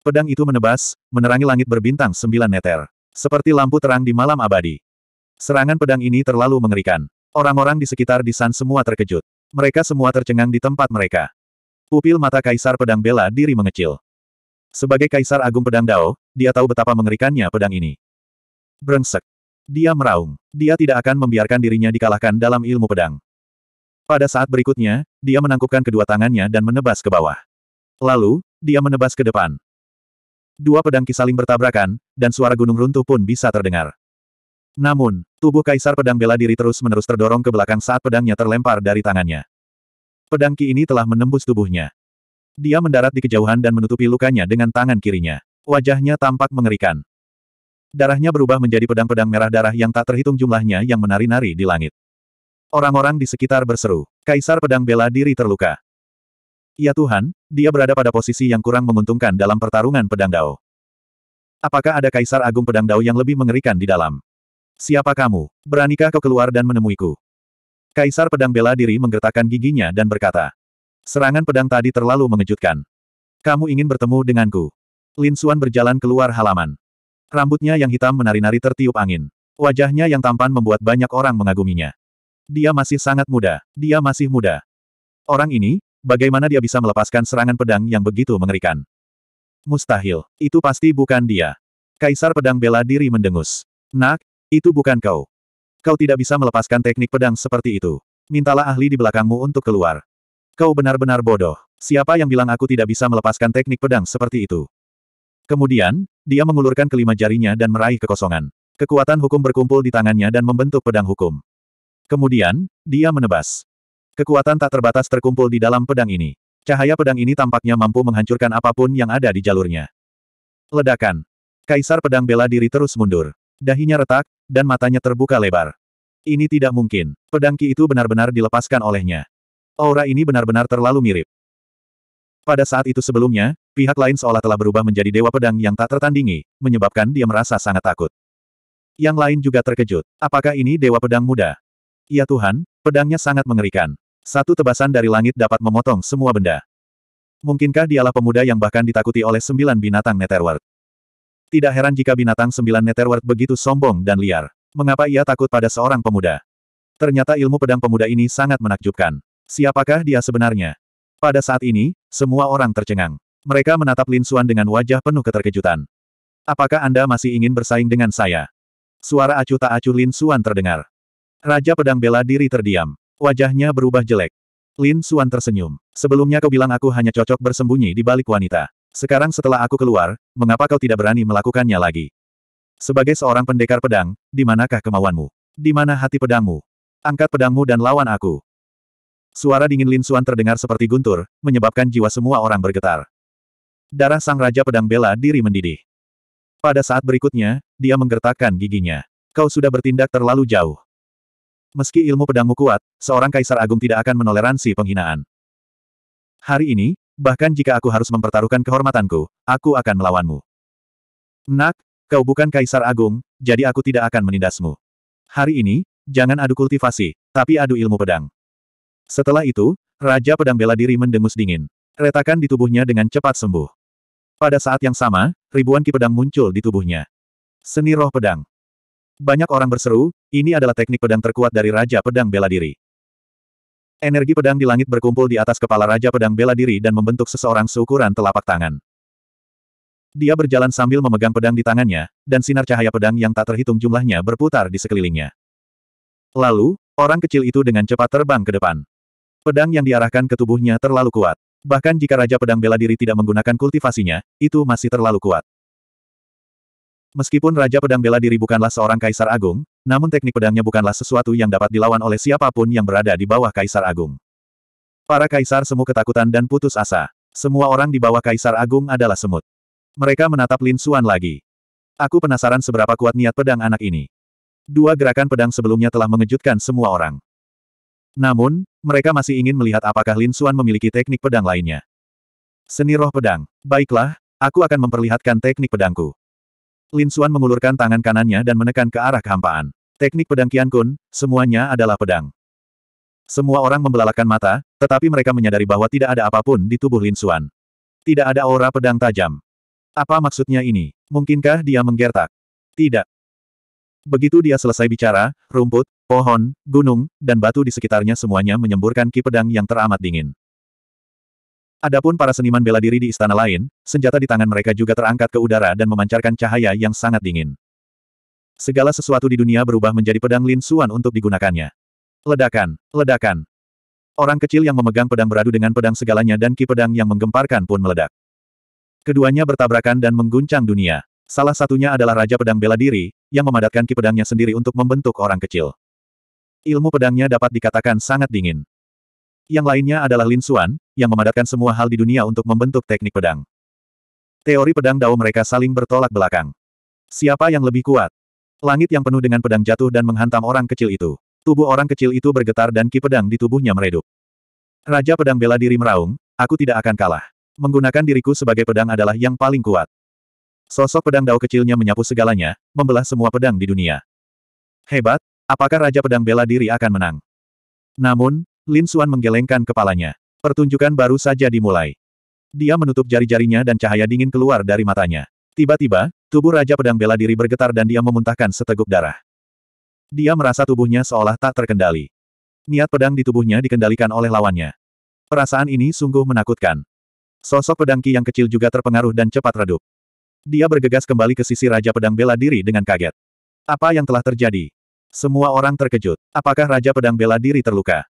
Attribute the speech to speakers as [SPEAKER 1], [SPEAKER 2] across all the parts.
[SPEAKER 1] Pedang itu menebas, menerangi langit berbintang sembilan meter. Seperti lampu terang di malam abadi. Serangan pedang ini terlalu mengerikan. Orang-orang di sekitar Disan semua terkejut. Mereka semua tercengang di tempat mereka. Pupil mata Kaisar Pedang Bela diri mengecil. Sebagai Kaisar Agung Pedang Dao, dia tahu betapa mengerikannya pedang ini. Brengsek. Dia meraung. Dia tidak akan membiarkan dirinya dikalahkan dalam ilmu pedang. Pada saat berikutnya, dia menangkupkan kedua tangannya dan menebas ke bawah. Lalu, dia menebas ke depan dua pedang saling bertabrakan, dan suara gunung runtuh pun bisa terdengar. Namun, tubuh Kaisar Pedang Bela Diri terus-menerus terdorong ke belakang saat pedangnya terlempar dari tangannya. Pedang Ki ini telah menembus tubuhnya. Dia mendarat di kejauhan dan menutupi lukanya dengan tangan kirinya. Wajahnya tampak mengerikan. Darahnya berubah menjadi pedang-pedang merah darah yang tak terhitung jumlahnya yang menari-nari di langit. Orang-orang di sekitar berseru, Kaisar Pedang Bela Diri terluka. Ya Tuhan, dia berada pada posisi yang kurang menguntungkan dalam pertarungan pedang Dao. Apakah ada Kaisar Agung Pedang Dao yang lebih mengerikan di dalam? Siapa kamu? Beranikah kau keluar dan menemuiku? Kaisar Pedang Bela Diri menggertakkan giginya dan berkata. Serangan pedang tadi terlalu mengejutkan. Kamu ingin bertemu denganku. Lin Suan berjalan keluar halaman. Rambutnya yang hitam menari-nari tertiup angin. Wajahnya yang tampan membuat banyak orang mengaguminya. Dia masih sangat muda. Dia masih muda. Orang ini, Bagaimana dia bisa melepaskan serangan pedang yang begitu mengerikan? Mustahil. Itu pasti bukan dia. Kaisar pedang bela diri mendengus. Nak, itu bukan kau. Kau tidak bisa melepaskan teknik pedang seperti itu. Mintalah ahli di belakangmu untuk keluar. Kau benar-benar bodoh. Siapa yang bilang aku tidak bisa melepaskan teknik pedang seperti itu? Kemudian, dia mengulurkan kelima jarinya dan meraih kekosongan. Kekuatan hukum berkumpul di tangannya dan membentuk pedang hukum. Kemudian, dia menebas. Kekuatan tak terbatas terkumpul di dalam pedang ini. Cahaya pedang ini tampaknya mampu menghancurkan apapun yang ada di jalurnya. Ledakan. Kaisar pedang bela diri terus mundur. Dahinya retak, dan matanya terbuka lebar. Ini tidak mungkin. Pedang Ki itu benar-benar dilepaskan olehnya. Aura ini benar-benar terlalu mirip. Pada saat itu sebelumnya, pihak lain seolah telah berubah menjadi dewa pedang yang tak tertandingi, menyebabkan dia merasa sangat takut. Yang lain juga terkejut. Apakah ini dewa pedang muda? Ya Tuhan, pedangnya sangat mengerikan. Satu tebasan dari langit dapat memotong semua benda. Mungkinkah dialah pemuda yang bahkan ditakuti oleh sembilan binatang Netherworld? Tidak heran jika binatang sembilan Netherworld begitu sombong dan liar. Mengapa ia takut pada seorang pemuda? Ternyata ilmu pedang pemuda ini sangat menakjubkan. Siapakah dia sebenarnya? Pada saat ini, semua orang tercengang. Mereka menatap Lin Suan dengan wajah penuh keterkejutan. Apakah Anda masih ingin bersaing dengan saya? Suara acuh tak acuh Lin Suan terdengar. Raja pedang bela diri terdiam. Wajahnya berubah jelek. Lin Suan tersenyum. Sebelumnya kau bilang aku hanya cocok bersembunyi di balik wanita. Sekarang setelah aku keluar, mengapa kau tidak berani melakukannya lagi? Sebagai seorang pendekar pedang, di manakah kemauanmu? Di mana hati pedangmu? Angkat pedangmu dan lawan aku. Suara dingin Lin Suan terdengar seperti guntur, menyebabkan jiwa semua orang bergetar. Darah sang raja pedang bela diri mendidih. Pada saat berikutnya, dia menggertakkan giginya. Kau sudah bertindak terlalu jauh. Meski ilmu pedangmu kuat, seorang kaisar agung tidak akan menoleransi penghinaan. Hari ini, bahkan jika aku harus mempertaruhkan kehormatanku, aku akan melawanmu. Nak, kau bukan kaisar agung, jadi aku tidak akan menindasmu. Hari ini, jangan adu kultivasi, tapi adu ilmu pedang. Setelah itu, Raja Pedang Bela Diri mendengus dingin. Retakan di tubuhnya dengan cepat sembuh. Pada saat yang sama, ribuan ki pedang muncul di tubuhnya. Seni roh pedang. Banyak orang berseru, ini adalah teknik pedang terkuat dari Raja Pedang Bela Diri. Energi pedang di langit berkumpul di atas kepala Raja Pedang Bela Diri dan membentuk seseorang seukuran telapak tangan. Dia berjalan sambil memegang pedang di tangannya, dan sinar cahaya pedang yang tak terhitung jumlahnya berputar di sekelilingnya. Lalu, orang kecil itu dengan cepat terbang ke depan. Pedang yang diarahkan ke tubuhnya terlalu kuat. Bahkan jika Raja Pedang Bela Diri tidak menggunakan kultivasinya, itu masih terlalu kuat. Meskipun Raja Pedang Bela Diri bukanlah seorang Kaisar Agung, namun teknik pedangnya bukanlah sesuatu yang dapat dilawan oleh siapapun yang berada di bawah Kaisar Agung. Para Kaisar Semu ketakutan dan putus asa. Semua orang di bawah Kaisar Agung adalah semut. Mereka menatap Lin Suan lagi. Aku penasaran seberapa kuat niat pedang anak ini. Dua gerakan pedang sebelumnya telah mengejutkan semua orang. Namun, mereka masih ingin melihat apakah Lin Suan memiliki teknik pedang lainnya. Seni roh pedang. Baiklah, aku akan memperlihatkan teknik pedangku. Lin Suan mengulurkan tangan kanannya dan menekan ke arah kehampaan. Teknik pedang Kian Kun, semuanya adalah pedang. Semua orang membelalakan mata, tetapi mereka menyadari bahwa tidak ada apapun di tubuh Lin Suan. Tidak ada aura pedang tajam. Apa maksudnya ini? Mungkinkah dia menggertak? Tidak. Begitu dia selesai bicara, rumput, pohon, gunung, dan batu di sekitarnya semuanya menyemburkan ki pedang yang teramat dingin. Adapun para seniman bela diri di istana lain, senjata di tangan mereka juga terangkat ke udara dan memancarkan cahaya yang sangat dingin. Segala sesuatu di dunia berubah menjadi pedang Lin Suan untuk digunakannya. Ledakan, ledakan. Orang kecil yang memegang pedang beradu dengan pedang segalanya dan ki pedang yang menggemparkan pun meledak. Keduanya bertabrakan dan mengguncang dunia. Salah satunya adalah Raja Pedang Bela Diri, yang memadatkan ki pedangnya sendiri untuk membentuk orang kecil. Ilmu pedangnya dapat dikatakan sangat dingin yang lainnya adalah Lin Xuan, yang memadatkan semua hal di dunia untuk membentuk teknik pedang. Teori pedang dao mereka saling bertolak belakang. Siapa yang lebih kuat? Langit yang penuh dengan pedang jatuh dan menghantam orang kecil itu. Tubuh orang kecil itu bergetar dan ki pedang di tubuhnya meredup. Raja pedang bela diri meraung, aku tidak akan kalah. Menggunakan diriku sebagai pedang adalah yang paling kuat. Sosok pedang dao kecilnya menyapu segalanya, membelah semua pedang di dunia. Hebat, apakah Raja Pedang Bela Diri akan menang? Namun, Lin Suan menggelengkan kepalanya. Pertunjukan baru saja dimulai. Dia menutup jari-jarinya dan cahaya dingin keluar dari matanya. Tiba-tiba, tubuh Raja Pedang Bela Diri bergetar dan dia memuntahkan seteguk darah. Dia merasa tubuhnya seolah tak terkendali. Niat pedang di tubuhnya dikendalikan oleh lawannya. Perasaan ini sungguh menakutkan. Sosok pedangki yang kecil juga terpengaruh dan cepat redup. Dia bergegas kembali ke sisi Raja Pedang Bela Diri dengan kaget. Apa yang telah terjadi? Semua orang terkejut. Apakah Raja Pedang Bela Diri terluka?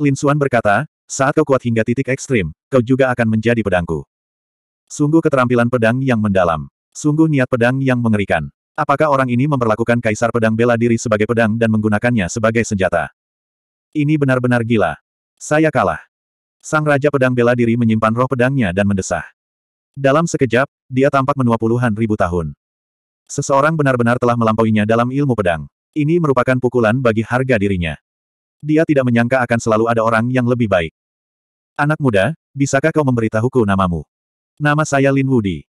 [SPEAKER 1] Lin Xuan berkata, saat kau kuat hingga titik ekstrim, kau juga akan menjadi pedangku. Sungguh keterampilan pedang yang mendalam. Sungguh niat pedang yang mengerikan. Apakah orang ini memperlakukan kaisar pedang bela diri sebagai pedang dan menggunakannya sebagai senjata? Ini benar-benar gila. Saya kalah. Sang Raja Pedang Bela Diri menyimpan roh pedangnya dan mendesah. Dalam sekejap, dia tampak menua puluhan ribu tahun. Seseorang benar-benar telah melampauinya dalam ilmu pedang. Ini merupakan pukulan bagi harga dirinya. Dia tidak menyangka akan selalu ada orang yang lebih baik. Anak muda, bisakah kau memberitahuku namamu? Nama saya Lin Wudi.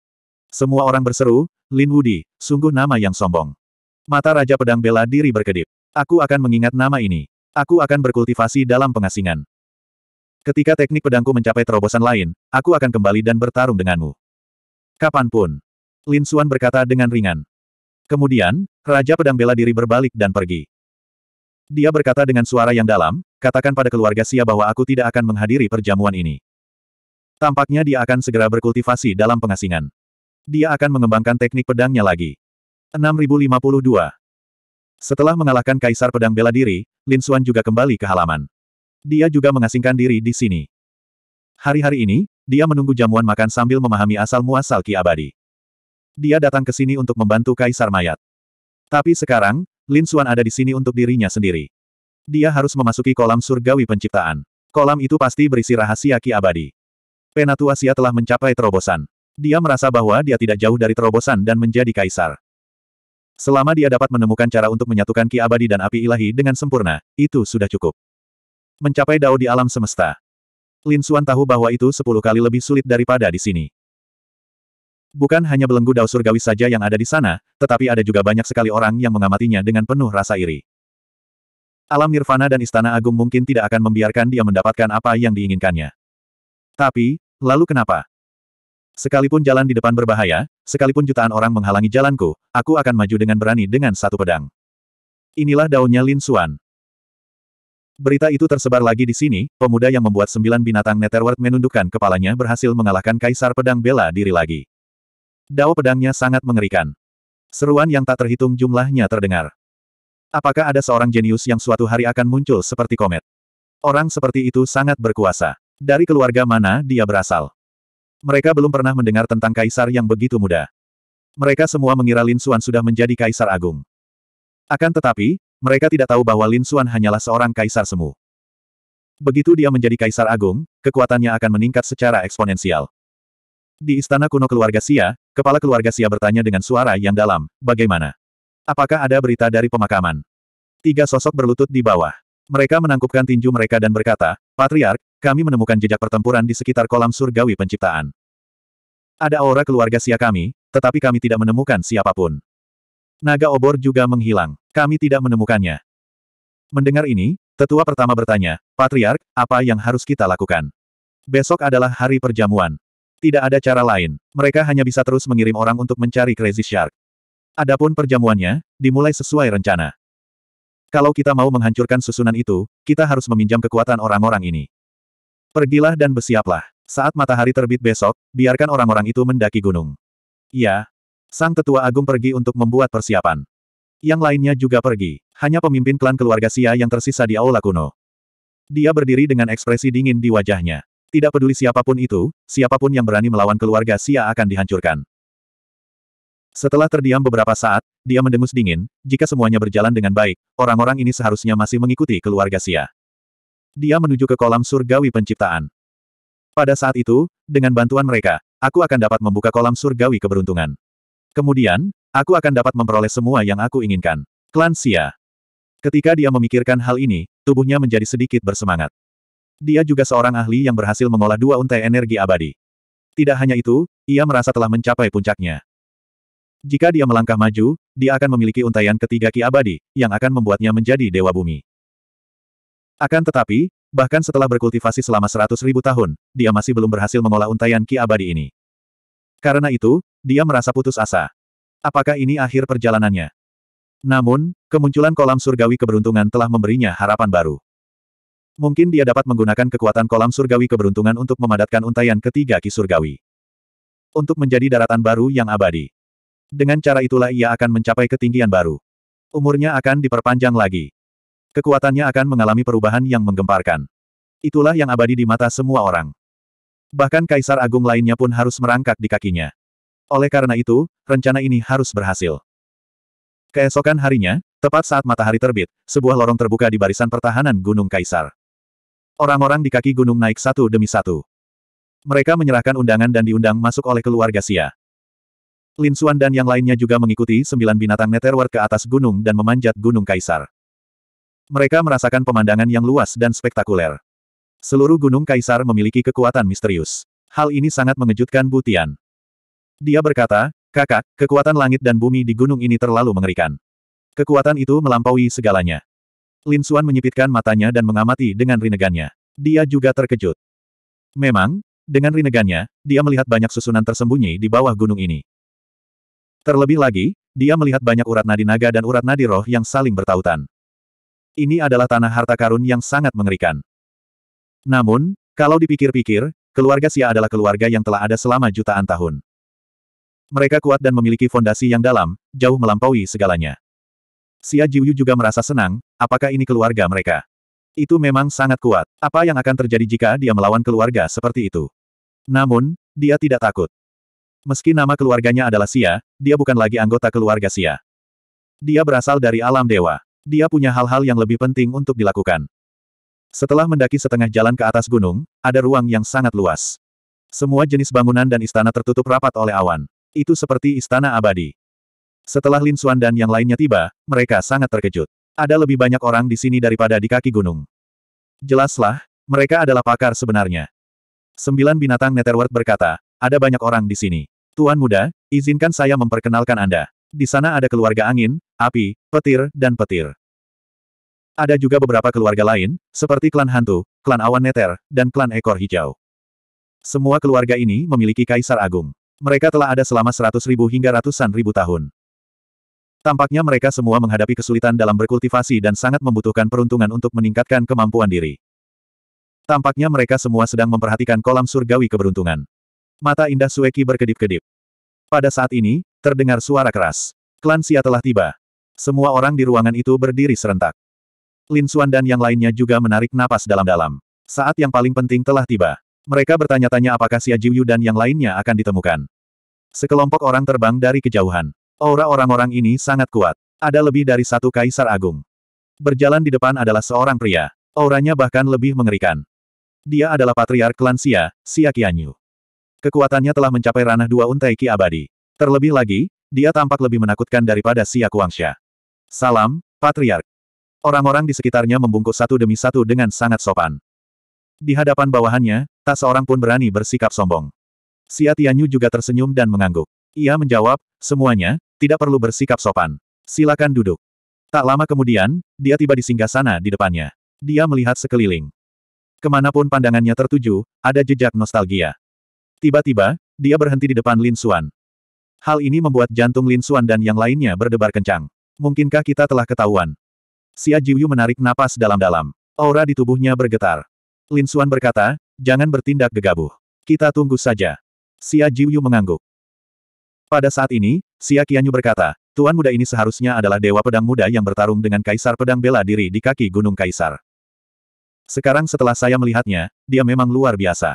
[SPEAKER 1] Semua orang berseru, Lin Wudi, sungguh nama yang sombong. Mata Raja Pedang Bela Diri berkedip. Aku akan mengingat nama ini. Aku akan berkultivasi dalam pengasingan. Ketika teknik pedangku mencapai terobosan lain, aku akan kembali dan bertarung denganmu. Kapanpun. Lin Xuan berkata dengan ringan. Kemudian, Raja Pedang Bela Diri berbalik dan pergi. Dia berkata dengan suara yang dalam, katakan pada keluarga Sia bahwa aku tidak akan menghadiri perjamuan ini. Tampaknya dia akan segera berkultivasi dalam pengasingan. Dia akan mengembangkan teknik pedangnya lagi. 6052 Setelah mengalahkan Kaisar Pedang Bela Diri, Lin Xuan juga kembali ke halaman. Dia juga mengasingkan diri di sini. Hari-hari ini, dia menunggu jamuan makan sambil memahami asal-muasal Ki Abadi. Dia datang ke sini untuk membantu Kaisar Mayat. Tapi sekarang, Lin Xuan ada di sini untuk dirinya sendiri. Dia harus memasuki kolam surgawi penciptaan. Kolam itu pasti berisi rahasia Ki Abadi. Penatua Sia telah mencapai terobosan. Dia merasa bahwa dia tidak jauh dari terobosan dan menjadi kaisar. Selama dia dapat menemukan cara untuk menyatukan Ki Abadi dan api ilahi dengan sempurna, itu sudah cukup. Mencapai dao di alam semesta. Lin Xuan tahu bahwa itu sepuluh kali lebih sulit daripada di sini. Bukan hanya belenggu dao surgawi saja yang ada di sana, tetapi ada juga banyak sekali orang yang mengamatinya dengan penuh rasa iri. Alam nirvana dan istana agung mungkin tidak akan membiarkan dia mendapatkan apa yang diinginkannya. Tapi, lalu kenapa? Sekalipun jalan di depan berbahaya, sekalipun jutaan orang menghalangi jalanku, aku akan maju dengan berani dengan satu pedang. Inilah daunnya Lin Suan. Berita itu tersebar lagi di sini, pemuda yang membuat sembilan binatang Netherworld menundukkan kepalanya berhasil mengalahkan Kaisar Pedang Bela Diri lagi. Dao pedangnya sangat mengerikan. Seruan yang tak terhitung jumlahnya terdengar. Apakah ada seorang jenius yang suatu hari akan muncul seperti komet? Orang seperti itu sangat berkuasa. Dari keluarga mana dia berasal? Mereka belum pernah mendengar tentang kaisar yang begitu muda. Mereka semua mengira Lin Xuan sudah menjadi kaisar agung. Akan tetapi, mereka tidak tahu bahwa Lin Xuan hanyalah seorang kaisar semu. Begitu dia menjadi kaisar agung, kekuatannya akan meningkat secara eksponensial. Di istana kuno keluarga Sia, kepala keluarga Sia bertanya dengan suara yang dalam, bagaimana? Apakah ada berita dari pemakaman? Tiga sosok berlutut di bawah. Mereka menangkupkan tinju mereka dan berkata, Patriark, kami menemukan jejak pertempuran di sekitar kolam surgawi penciptaan. Ada aura keluarga Sia kami, tetapi kami tidak menemukan siapapun. Naga obor juga menghilang. Kami tidak menemukannya. Mendengar ini, tetua pertama bertanya, Patriark, apa yang harus kita lakukan? Besok adalah hari perjamuan. Tidak ada cara lain. Mereka hanya bisa terus mengirim orang untuk mencari Crazy Shark. Adapun perjamuannya, dimulai sesuai rencana. Kalau kita mau menghancurkan susunan itu, kita harus meminjam kekuatan orang-orang ini. Pergilah dan bersiaplah. Saat matahari terbit besok, biarkan orang-orang itu mendaki gunung. Ya. Sang tetua agung pergi untuk membuat persiapan. Yang lainnya juga pergi. Hanya pemimpin klan keluarga Sia yang tersisa di Aula Kuno. Dia berdiri dengan ekspresi dingin di wajahnya. Tidak peduli siapapun itu, siapapun yang berani melawan keluarga Sia akan dihancurkan. Setelah terdiam beberapa saat, dia mendengus dingin, jika semuanya berjalan dengan baik, orang-orang ini seharusnya masih mengikuti keluarga Sia. Dia menuju ke kolam surgawi penciptaan. Pada saat itu, dengan bantuan mereka, aku akan dapat membuka kolam surgawi keberuntungan. Kemudian, aku akan dapat memperoleh semua yang aku inginkan. Klan Sia. Ketika dia memikirkan hal ini, tubuhnya menjadi sedikit bersemangat. Dia juga seorang ahli yang berhasil mengolah dua untai energi abadi. Tidak hanya itu, ia merasa telah mencapai puncaknya. Jika dia melangkah maju, dia akan memiliki untaian ketiga ki abadi, yang akan membuatnya menjadi dewa bumi. Akan tetapi, bahkan setelah berkultivasi selama seratus ribu tahun, dia masih belum berhasil mengolah untaian ki abadi ini. Karena itu, dia merasa putus asa. Apakah ini akhir perjalanannya? Namun, kemunculan kolam surgawi keberuntungan telah memberinya harapan baru. Mungkin dia dapat menggunakan kekuatan kolam surgawi keberuntungan untuk memadatkan untaian ketiga ki surgawi. Untuk menjadi daratan baru yang abadi. Dengan cara itulah ia akan mencapai ketinggian baru. Umurnya akan diperpanjang lagi. Kekuatannya akan mengalami perubahan yang menggemparkan. Itulah yang abadi di mata semua orang. Bahkan kaisar agung lainnya pun harus merangkak di kakinya. Oleh karena itu, rencana ini harus berhasil. Keesokan harinya, tepat saat matahari terbit, sebuah lorong terbuka di barisan pertahanan Gunung Kaisar. Orang-orang di kaki gunung naik satu demi satu. Mereka menyerahkan undangan dan diundang masuk oleh keluarga Sia. Lin Xuan dan yang lainnya juga mengikuti sembilan binatang Netherworld ke atas gunung dan memanjat Gunung Kaisar. Mereka merasakan pemandangan yang luas dan spektakuler. Seluruh Gunung Kaisar memiliki kekuatan misterius. Hal ini sangat mengejutkan Butian. Dia berkata, Kakak, kekuatan langit dan bumi di gunung ini terlalu mengerikan. Kekuatan itu melampaui segalanya. Lin Suan menyipitkan matanya dan mengamati dengan rinegannya. Dia juga terkejut. Memang, dengan rinegannya, dia melihat banyak susunan tersembunyi di bawah gunung ini. Terlebih lagi, dia melihat banyak urat nadi naga dan urat nadi roh yang saling bertautan. Ini adalah tanah harta karun yang sangat mengerikan. Namun, kalau dipikir-pikir, keluarga Sia adalah keluarga yang telah ada selama jutaan tahun. Mereka kuat dan memiliki fondasi yang dalam, jauh melampaui segalanya. Xia Jiuyu juga merasa senang, apakah ini keluarga mereka? Itu memang sangat kuat. Apa yang akan terjadi jika dia melawan keluarga seperti itu? Namun, dia tidak takut. Meski nama keluarganya adalah Xia, dia bukan lagi anggota keluarga Xia. Dia berasal dari alam dewa. Dia punya hal-hal yang lebih penting untuk dilakukan. Setelah mendaki setengah jalan ke atas gunung, ada ruang yang sangat luas. Semua jenis bangunan dan istana tertutup rapat oleh awan. Itu seperti istana abadi. Setelah Lin Xuan dan yang lainnya tiba, mereka sangat terkejut. Ada lebih banyak orang di sini daripada di kaki gunung. Jelaslah, mereka adalah pakar sebenarnya. Sembilan binatang Netherworld berkata, ada banyak orang di sini. Tuan muda, izinkan saya memperkenalkan Anda. Di sana ada keluarga angin, api, petir, dan petir. Ada juga beberapa keluarga lain, seperti klan hantu, klan awan neter, dan klan ekor hijau. Semua keluarga ini memiliki kaisar agung. Mereka telah ada selama seratus ribu hingga ratusan ribu tahun. Tampaknya mereka semua menghadapi kesulitan dalam berkultivasi dan sangat membutuhkan peruntungan untuk meningkatkan kemampuan diri. Tampaknya mereka semua sedang memperhatikan kolam surgawi keberuntungan. Mata indah Sueki berkedip-kedip. Pada saat ini, terdengar suara keras. Klan Sia telah tiba. Semua orang di ruangan itu berdiri serentak. Lin Xuan dan yang lainnya juga menarik napas dalam-dalam. Saat yang paling penting telah tiba. Mereka bertanya-tanya apakah Sia Jiuyu dan yang lainnya akan ditemukan. Sekelompok orang terbang dari kejauhan. Aura orang-orang ini sangat kuat. Ada lebih dari satu kaisar agung. Berjalan di depan adalah seorang pria. Auranya bahkan lebih mengerikan. Dia adalah patriark klan Xia, Xia Qianyu. Kekuatannya telah mencapai ranah dua untai ki abadi. Terlebih lagi, dia tampak lebih menakutkan daripada Xia Kuangsha. Salam, Patriark. Orang-orang di sekitarnya membungkuk satu demi satu dengan sangat sopan. Di hadapan bawahannya, tak seorang pun berani bersikap sombong. Xia Tianyu juga tersenyum dan mengangguk. Ia menjawab, semuanya, tidak perlu bersikap sopan. Silakan duduk. Tak lama kemudian, dia tiba di singgah sana di depannya. Dia melihat sekeliling. Kemanapun pandangannya tertuju, ada jejak nostalgia. Tiba-tiba, dia berhenti di depan Lin Xuan. Hal ini membuat jantung Lin Xuan dan yang lainnya berdebar kencang. Mungkinkah kita telah ketahuan? Xia Jiuyu menarik napas dalam-dalam. Aura di tubuhnya bergetar. Lin Xuan berkata, jangan bertindak gegabah. Kita tunggu saja. Xia Jiuyu mengangguk. Pada saat ini, Xia Qianyu berkata, Tuan muda ini seharusnya adalah dewa pedang muda yang bertarung dengan kaisar pedang bela diri di kaki gunung kaisar. Sekarang setelah saya melihatnya, dia memang luar biasa.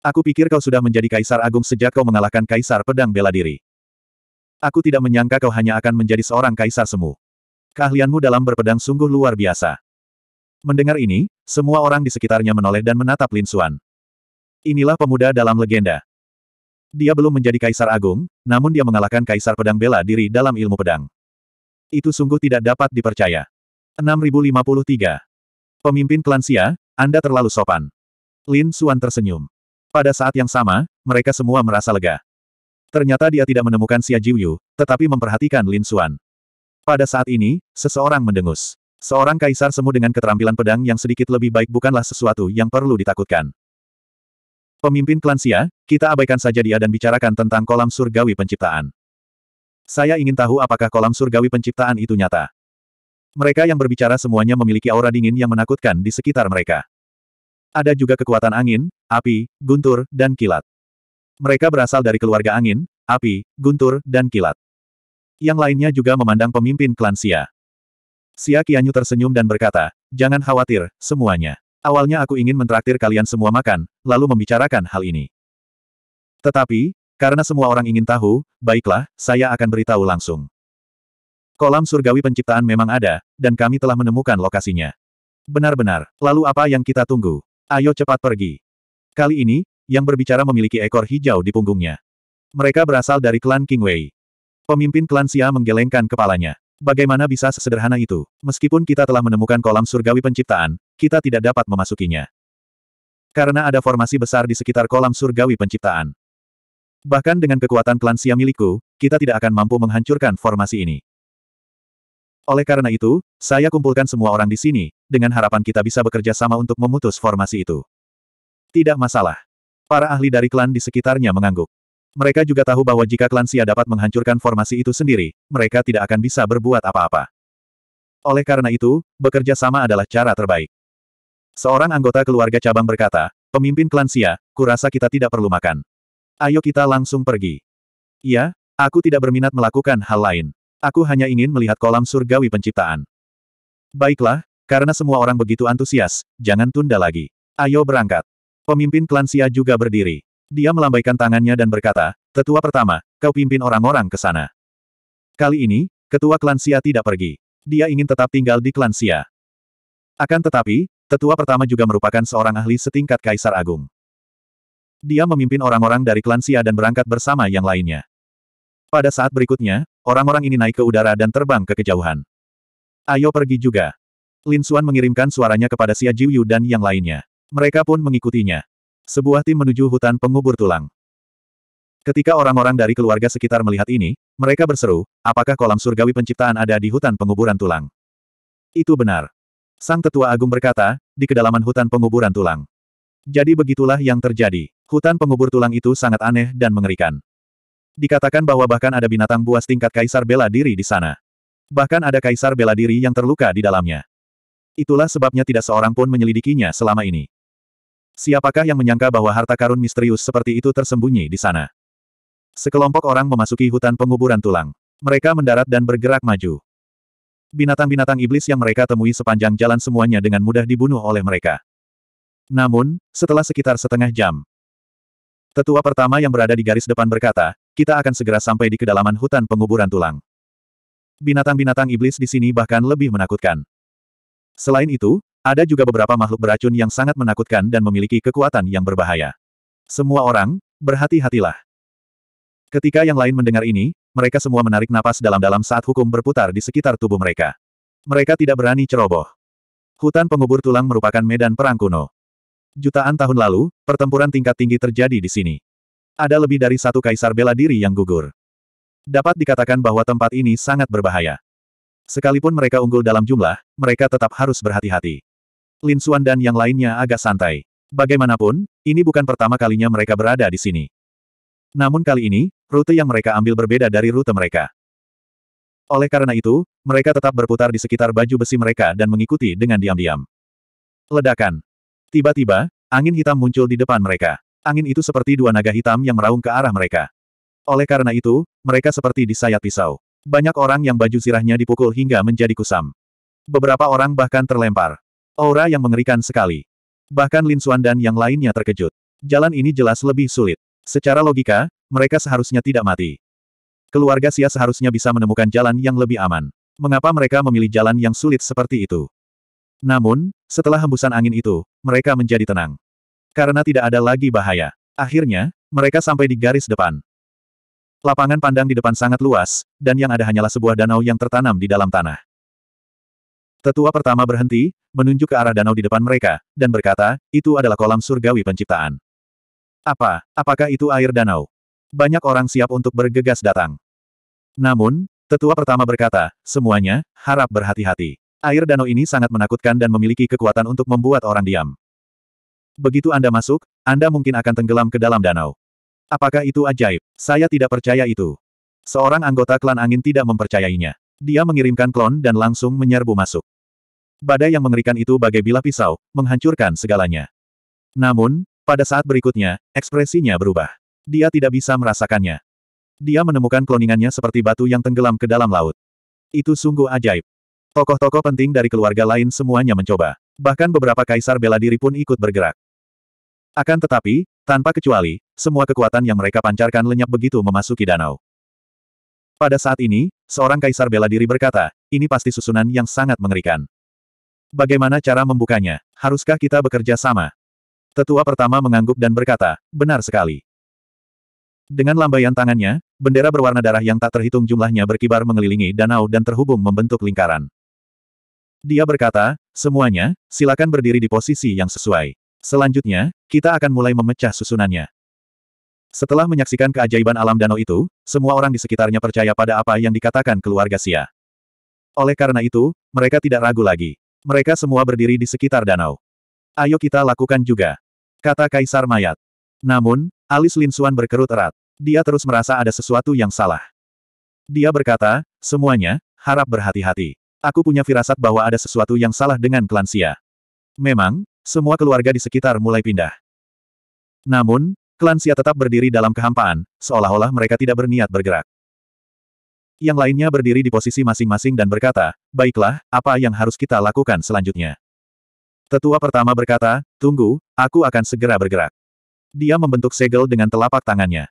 [SPEAKER 1] Aku pikir kau sudah menjadi kaisar agung sejak kau mengalahkan kaisar pedang bela diri. Aku tidak menyangka kau hanya akan menjadi seorang kaisar semu. Keahlianmu dalam berpedang sungguh luar biasa. Mendengar ini, semua orang di sekitarnya menoleh dan menatap Lin Xuan. Inilah pemuda dalam legenda. Dia belum menjadi kaisar agung, namun dia mengalahkan kaisar pedang bela diri dalam ilmu pedang. Itu sungguh tidak dapat dipercaya. 6053. Pemimpin klan Xia, Anda terlalu sopan. Lin Xuan tersenyum. Pada saat yang sama, mereka semua merasa lega. Ternyata dia tidak menemukan Xia Jiuyu, tetapi memperhatikan Lin Xuan. Pada saat ini, seseorang mendengus. Seorang kaisar semu dengan keterampilan pedang yang sedikit lebih baik bukanlah sesuatu yang perlu ditakutkan. Pemimpin klan Xia, kita abaikan saja dia dan bicarakan tentang kolam surgawi penciptaan. Saya ingin tahu apakah kolam surgawi penciptaan itu nyata. Mereka yang berbicara semuanya memiliki aura dingin yang menakutkan di sekitar mereka. Ada juga kekuatan angin, api, guntur, dan kilat. Mereka berasal dari keluarga angin, api, guntur, dan kilat. Yang lainnya juga memandang pemimpin klan Xia. Xia Qianyu tersenyum dan berkata, jangan khawatir, semuanya. Awalnya aku ingin mentraktir kalian semua makan, lalu membicarakan hal ini. Tetapi, karena semua orang ingin tahu, baiklah, saya akan beritahu langsung. Kolam surgawi penciptaan memang ada, dan kami telah menemukan lokasinya. Benar-benar, lalu apa yang kita tunggu? Ayo cepat pergi. Kali ini, yang berbicara memiliki ekor hijau di punggungnya. Mereka berasal dari klan King Wei. Pemimpin klan Xia menggelengkan kepalanya. Bagaimana bisa sesederhana itu? Meskipun kita telah menemukan kolam surgawi penciptaan, kita tidak dapat memasukinya. Karena ada formasi besar di sekitar kolam surgawi penciptaan. Bahkan dengan kekuatan klan Sia milikku, kita tidak akan mampu menghancurkan formasi ini. Oleh karena itu, saya kumpulkan semua orang di sini, dengan harapan kita bisa bekerja sama untuk memutus formasi itu. Tidak masalah. Para ahli dari klan di sekitarnya mengangguk. Mereka juga tahu bahwa jika klan Sia dapat menghancurkan formasi itu sendiri, mereka tidak akan bisa berbuat apa-apa. Oleh karena itu, bekerja sama adalah cara terbaik. Seorang anggota keluarga cabang berkata, pemimpin klan Sia, kurasa kita tidak perlu makan. Ayo kita langsung pergi. "Ya, aku tidak berminat melakukan hal lain. Aku hanya ingin melihat kolam surgawi penciptaan. Baiklah, karena semua orang begitu antusias, jangan tunda lagi. Ayo berangkat. Pemimpin klan Sia juga berdiri. Dia melambaikan tangannya dan berkata, Tetua pertama, kau pimpin orang-orang ke sana. Kali ini, ketua klan Sia tidak pergi. Dia ingin tetap tinggal di klan Sia. Akan tetapi, Tetua pertama juga merupakan seorang ahli setingkat Kaisar Agung. Dia memimpin orang-orang dari klan Xia dan berangkat bersama yang lainnya. Pada saat berikutnya, orang-orang ini naik ke udara dan terbang ke kejauhan. Ayo pergi juga. Lin Xuan mengirimkan suaranya kepada Xia Jiuyu dan yang lainnya. Mereka pun mengikutinya. Sebuah tim menuju hutan pengubur tulang. Ketika orang-orang dari keluarga sekitar melihat ini, mereka berseru, apakah kolam surgawi penciptaan ada di hutan penguburan tulang? Itu benar. Sang tetua agung berkata, di kedalaman hutan penguburan tulang. Jadi begitulah yang terjadi. Hutan pengubur tulang itu sangat aneh dan mengerikan. Dikatakan bahwa bahkan ada binatang buas tingkat kaisar bela diri di sana. Bahkan ada kaisar bela diri yang terluka di dalamnya. Itulah sebabnya tidak seorang pun menyelidikinya selama ini. Siapakah yang menyangka bahwa harta karun misterius seperti itu tersembunyi di sana? Sekelompok orang memasuki hutan penguburan tulang. Mereka mendarat dan bergerak maju binatang-binatang iblis yang mereka temui sepanjang jalan semuanya dengan mudah dibunuh oleh mereka. Namun, setelah sekitar setengah jam, tetua pertama yang berada di garis depan berkata, kita akan segera sampai di kedalaman hutan penguburan tulang. Binatang-binatang iblis di sini bahkan lebih menakutkan. Selain itu, ada juga beberapa makhluk beracun yang sangat menakutkan dan memiliki kekuatan yang berbahaya. Semua orang, berhati-hatilah. Ketika yang lain mendengar ini, mereka semua menarik napas dalam-dalam saat hukum berputar di sekitar tubuh mereka. Mereka tidak berani ceroboh. Hutan pengubur tulang merupakan medan perang kuno. Jutaan tahun lalu, pertempuran tingkat tinggi terjadi di sini. Ada lebih dari satu kaisar bela diri yang gugur. Dapat dikatakan bahwa tempat ini sangat berbahaya. Sekalipun mereka unggul dalam jumlah, mereka tetap harus berhati-hati. Lin Xuan dan yang lainnya agak santai. Bagaimanapun, ini bukan pertama kalinya mereka berada di sini. Namun kali ini, rute yang mereka ambil berbeda dari rute mereka. Oleh karena itu, mereka tetap berputar di sekitar baju besi mereka dan mengikuti dengan diam-diam. Ledakan. Tiba-tiba, angin hitam muncul di depan mereka. Angin itu seperti dua naga hitam yang meraung ke arah mereka. Oleh karena itu, mereka seperti disayat pisau. Banyak orang yang baju sirahnya dipukul hingga menjadi kusam. Beberapa orang bahkan terlempar. Aura yang mengerikan sekali. Bahkan Lin Suan dan yang lainnya terkejut. Jalan ini jelas lebih sulit. Secara logika, mereka seharusnya tidak mati. Keluarga Sia seharusnya bisa menemukan jalan yang lebih aman. Mengapa mereka memilih jalan yang sulit seperti itu? Namun, setelah hembusan angin itu, mereka menjadi tenang. Karena tidak ada lagi bahaya. Akhirnya, mereka sampai di garis depan. Lapangan pandang di depan sangat luas, dan yang ada hanyalah sebuah danau yang tertanam di dalam tanah. Tetua pertama berhenti, menunjuk ke arah danau di depan mereka, dan berkata, itu adalah kolam surgawi penciptaan. Apa, apakah itu air danau? banyak orang siap untuk bergegas datang. Namun, tetua pertama berkata, semuanya, harap berhati-hati. Air danau ini sangat menakutkan dan memiliki kekuatan untuk membuat orang diam. Begitu Anda masuk, Anda mungkin akan tenggelam ke dalam danau. Apakah itu ajaib? Saya tidak percaya itu. Seorang anggota klan angin tidak mempercayainya. Dia mengirimkan klon dan langsung menyerbu masuk. Badai yang mengerikan itu bagai bilah pisau, menghancurkan segalanya. Namun, pada saat berikutnya, ekspresinya berubah dia tidak bisa merasakannya. Dia menemukan kloningannya seperti batu yang tenggelam ke dalam laut. Itu sungguh ajaib. Tokoh-tokoh penting dari keluarga lain semuanya mencoba. Bahkan beberapa kaisar bela diri pun ikut bergerak. Akan tetapi, tanpa kecuali, semua kekuatan yang mereka pancarkan lenyap begitu memasuki danau. Pada saat ini, seorang kaisar bela diri berkata, ini pasti susunan yang sangat mengerikan. Bagaimana cara membukanya? Haruskah kita bekerja sama? Tetua pertama mengangguk dan berkata, benar sekali. Dengan lambaian tangannya, bendera berwarna darah yang tak terhitung jumlahnya berkibar mengelilingi danau dan terhubung membentuk lingkaran. Dia berkata, semuanya, silakan berdiri di posisi yang sesuai. Selanjutnya, kita akan mulai memecah susunannya. Setelah menyaksikan keajaiban alam danau itu, semua orang di sekitarnya percaya pada apa yang dikatakan keluarga Sia. Oleh karena itu, mereka tidak ragu lagi. Mereka semua berdiri di sekitar danau. Ayo kita lakukan juga. Kata Kaisar Mayat. Namun, Alis Lin Xuan berkerut erat. Dia terus merasa ada sesuatu yang salah. Dia berkata, semuanya, harap berhati-hati. Aku punya firasat bahwa ada sesuatu yang salah dengan klan Xia. Memang, semua keluarga di sekitar mulai pindah. Namun, klan Xia tetap berdiri dalam kehampaan, seolah-olah mereka tidak berniat bergerak. Yang lainnya berdiri di posisi masing-masing dan berkata, baiklah, apa yang harus kita lakukan selanjutnya? Tetua pertama berkata, tunggu, aku akan segera bergerak dia membentuk segel dengan telapak tangannya.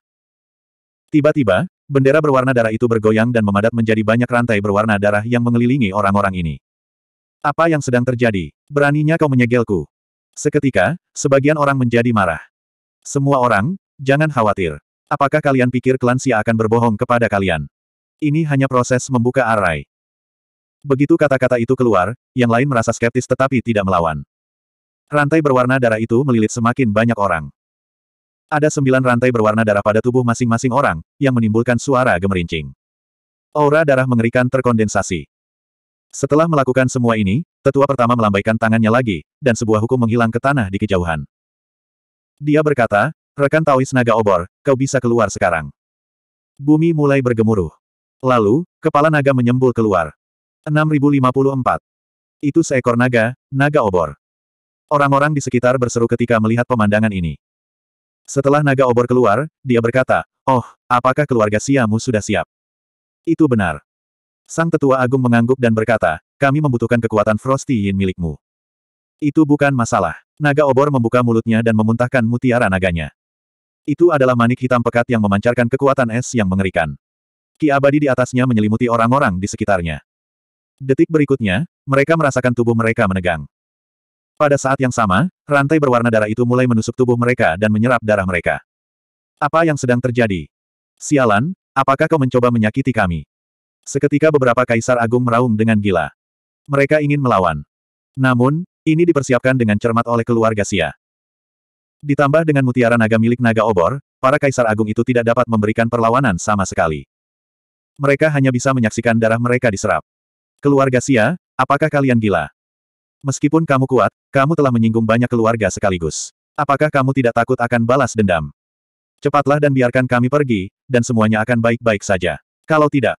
[SPEAKER 1] Tiba-tiba, bendera berwarna darah itu bergoyang dan memadat menjadi banyak rantai berwarna darah yang mengelilingi orang-orang ini. Apa yang sedang terjadi? Beraninya kau menyegelku. Seketika, sebagian orang menjadi marah. Semua orang, jangan khawatir. Apakah kalian pikir klan Sia akan berbohong kepada kalian? Ini hanya proses membuka arai. Begitu kata-kata itu keluar, yang lain merasa skeptis tetapi tidak melawan. Rantai berwarna darah itu melilit semakin banyak orang. Ada sembilan rantai berwarna darah pada tubuh masing-masing orang, yang menimbulkan suara gemerincing. Aura darah mengerikan terkondensasi. Setelah melakukan semua ini, tetua pertama melambaikan tangannya lagi, dan sebuah hukum menghilang ke tanah di kejauhan. Dia berkata, rekan Taois naga obor, kau bisa keluar sekarang. Bumi mulai bergemuruh. Lalu, kepala naga menyembul keluar. 6054. Itu seekor naga, naga obor. Orang-orang di sekitar berseru ketika melihat pemandangan ini. Setelah naga obor keluar, dia berkata, Oh, apakah keluarga Siamu sudah siap? Itu benar. Sang tetua agung mengangguk dan berkata, kami membutuhkan kekuatan Frosty Yin milikmu. Itu bukan masalah. Naga obor membuka mulutnya dan memuntahkan mutiara naganya. Itu adalah manik hitam pekat yang memancarkan kekuatan es yang mengerikan. Ki abadi di atasnya menyelimuti orang-orang di sekitarnya. Detik berikutnya, mereka merasakan tubuh mereka menegang. Pada saat yang sama, rantai berwarna darah itu mulai menusuk tubuh mereka dan menyerap darah mereka. Apa yang sedang terjadi? Sialan, apakah kau mencoba menyakiti kami? Seketika beberapa kaisar agung meraung dengan gila. Mereka ingin melawan. Namun, ini dipersiapkan dengan cermat oleh keluarga Sia. Ditambah dengan mutiara naga milik naga obor, para kaisar agung itu tidak dapat memberikan perlawanan sama sekali. Mereka hanya bisa menyaksikan darah mereka diserap. Keluarga Sia, apakah kalian gila? Meskipun kamu kuat, kamu telah menyinggung banyak keluarga sekaligus. Apakah kamu tidak takut akan balas dendam? Cepatlah dan biarkan kami pergi, dan semuanya akan baik-baik saja. Kalau tidak,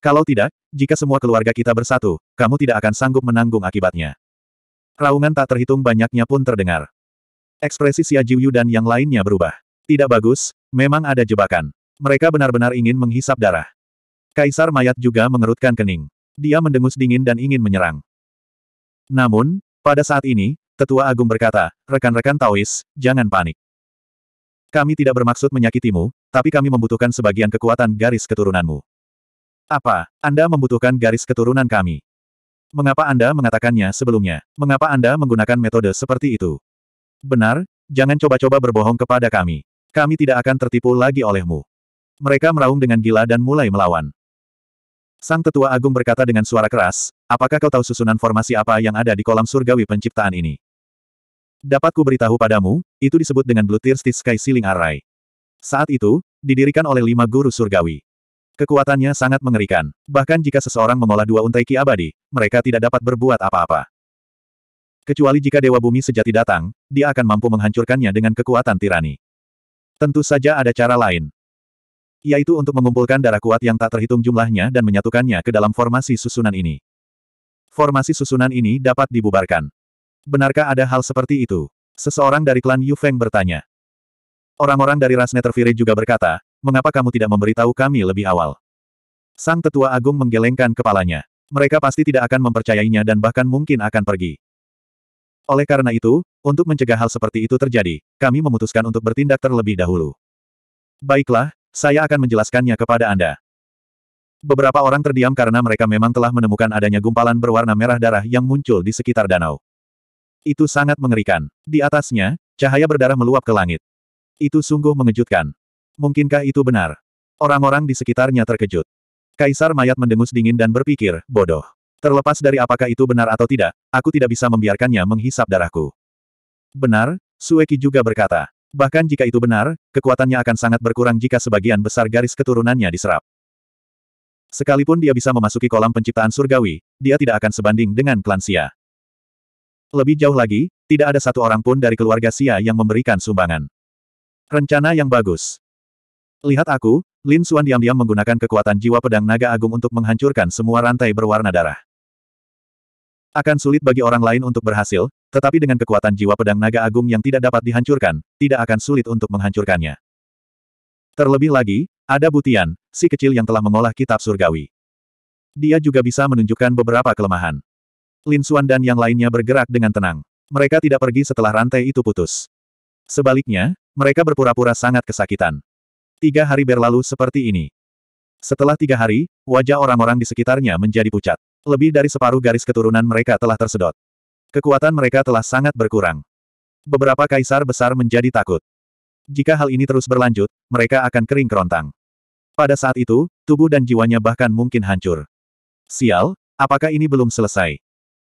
[SPEAKER 1] kalau tidak, jika semua keluarga kita bersatu, kamu tidak akan sanggup menanggung akibatnya. Raungan tak terhitung banyaknya pun terdengar. Ekspresi Xia Jiuyu dan yang lainnya berubah. Tidak bagus, memang ada jebakan. Mereka benar-benar ingin menghisap darah. Kaisar mayat juga mengerutkan kening. Dia mendengus dingin dan ingin menyerang. Namun, pada saat ini, Tetua Agung berkata, rekan-rekan Taois, jangan panik. Kami tidak bermaksud menyakitimu, tapi kami membutuhkan sebagian kekuatan garis keturunanmu. Apa, Anda membutuhkan garis keturunan kami? Mengapa Anda mengatakannya sebelumnya? Mengapa Anda menggunakan metode seperti itu? Benar, jangan coba-coba berbohong kepada kami. Kami tidak akan tertipu lagi olehmu. Mereka meraung dengan gila dan mulai melawan. Sang tetua agung berkata dengan suara keras, apakah kau tahu susunan formasi apa yang ada di kolam surgawi penciptaan ini? Dapatku beritahu padamu, itu disebut dengan Blue Tears Sky Ceiling Array. Saat itu, didirikan oleh lima guru surgawi. Kekuatannya sangat mengerikan. Bahkan jika seseorang mengolah dua untaiki abadi, mereka tidak dapat berbuat apa-apa. Kecuali jika Dewa Bumi sejati datang, dia akan mampu menghancurkannya dengan kekuatan tirani. Tentu saja ada cara lain. Yaitu untuk mengumpulkan darah kuat yang tak terhitung jumlahnya dan menyatukannya ke dalam formasi susunan ini. Formasi susunan ini dapat dibubarkan. Benarkah ada hal seperti itu? Seseorang dari klan Yu Feng bertanya. Orang-orang dari ras Netherfire juga berkata, mengapa kamu tidak memberitahu kami lebih awal? Sang tetua agung menggelengkan kepalanya. Mereka pasti tidak akan mempercayainya dan bahkan mungkin akan pergi. Oleh karena itu, untuk mencegah hal seperti itu terjadi, kami memutuskan untuk bertindak terlebih dahulu. Baiklah, saya akan menjelaskannya kepada Anda. Beberapa orang terdiam karena mereka memang telah menemukan adanya gumpalan berwarna merah darah yang muncul di sekitar danau. Itu sangat mengerikan. Di atasnya, cahaya berdarah meluap ke langit. Itu sungguh mengejutkan. Mungkinkah itu benar? Orang-orang di sekitarnya terkejut. Kaisar mayat mendengus dingin dan berpikir, bodoh. Terlepas dari apakah itu benar atau tidak, aku tidak bisa membiarkannya menghisap darahku. Benar, Sueki juga berkata. Bahkan jika itu benar, kekuatannya akan sangat berkurang jika sebagian besar garis keturunannya diserap. Sekalipun dia bisa memasuki kolam penciptaan surgawi, dia tidak akan sebanding dengan klan Sia. Lebih jauh lagi, tidak ada satu orang pun dari keluarga Sia yang memberikan sumbangan. Rencana yang bagus. Lihat aku, Lin Xuan diam-diam menggunakan kekuatan jiwa pedang naga agung untuk menghancurkan semua rantai berwarna darah. Akan sulit bagi orang lain untuk berhasil, tetapi dengan kekuatan jiwa pedang naga agung yang tidak dapat dihancurkan, tidak akan sulit untuk menghancurkannya. Terlebih lagi, ada Butian, si kecil yang telah mengolah kitab surgawi. Dia juga bisa menunjukkan beberapa kelemahan. Lin Xuan dan yang lainnya bergerak dengan tenang. Mereka tidak pergi setelah rantai itu putus. Sebaliknya, mereka berpura-pura sangat kesakitan. Tiga hari berlalu seperti ini. Setelah tiga hari, wajah orang-orang di sekitarnya menjadi pucat. Lebih dari separuh garis keturunan mereka telah tersedot. Kekuatan mereka telah sangat berkurang. Beberapa kaisar besar menjadi takut. Jika hal ini terus berlanjut, mereka akan kering kerontang. Pada saat itu, tubuh dan jiwanya bahkan mungkin hancur. Sial, apakah ini belum selesai?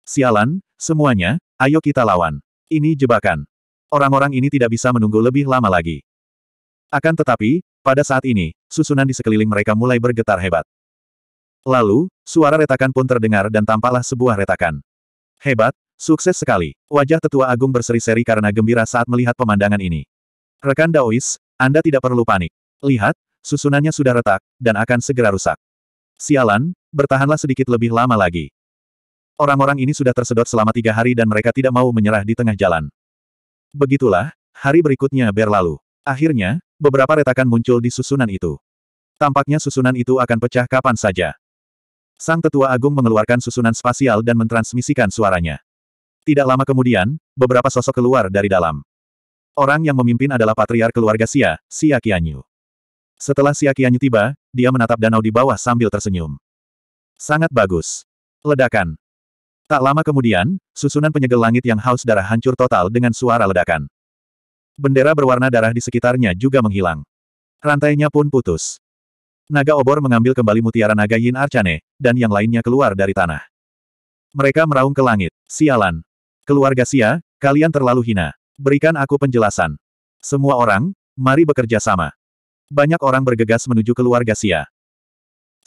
[SPEAKER 1] Sialan, semuanya, ayo kita lawan. Ini jebakan. Orang-orang ini tidak bisa menunggu lebih lama lagi. Akan tetapi, pada saat ini, susunan di sekeliling mereka mulai bergetar hebat. Lalu, suara retakan pun terdengar dan tampaklah sebuah retakan. Hebat, sukses sekali. Wajah tetua agung berseri-seri karena gembira saat melihat pemandangan ini. Rekan Daois, Anda tidak perlu panik. Lihat, susunannya sudah retak, dan akan segera rusak. Sialan, bertahanlah sedikit lebih lama lagi. Orang-orang ini sudah tersedot selama tiga hari dan mereka tidak mau menyerah di tengah jalan. Begitulah, hari berikutnya berlalu. Akhirnya, beberapa retakan muncul di susunan itu. Tampaknya susunan itu akan pecah kapan saja. Sang tetua agung mengeluarkan susunan spasial dan mentransmisikan suaranya. Tidak lama kemudian, beberapa sosok keluar dari dalam. Orang yang memimpin adalah patriar keluarga Sia, Sia Kianyu. Setelah Sia Kianyu tiba, dia menatap danau di bawah sambil tersenyum. Sangat bagus. Ledakan. Tak lama kemudian, susunan penyegel langit yang haus darah hancur total dengan suara ledakan. Bendera berwarna darah di sekitarnya juga menghilang. Rantainya pun putus. Naga obor mengambil kembali mutiara naga Yin Arcane, dan yang lainnya keluar dari tanah. Mereka meraung ke langit. Sialan. Keluarga Sia, kalian terlalu hina. Berikan aku penjelasan. Semua orang, mari bekerja sama. Banyak orang bergegas menuju keluarga Sia.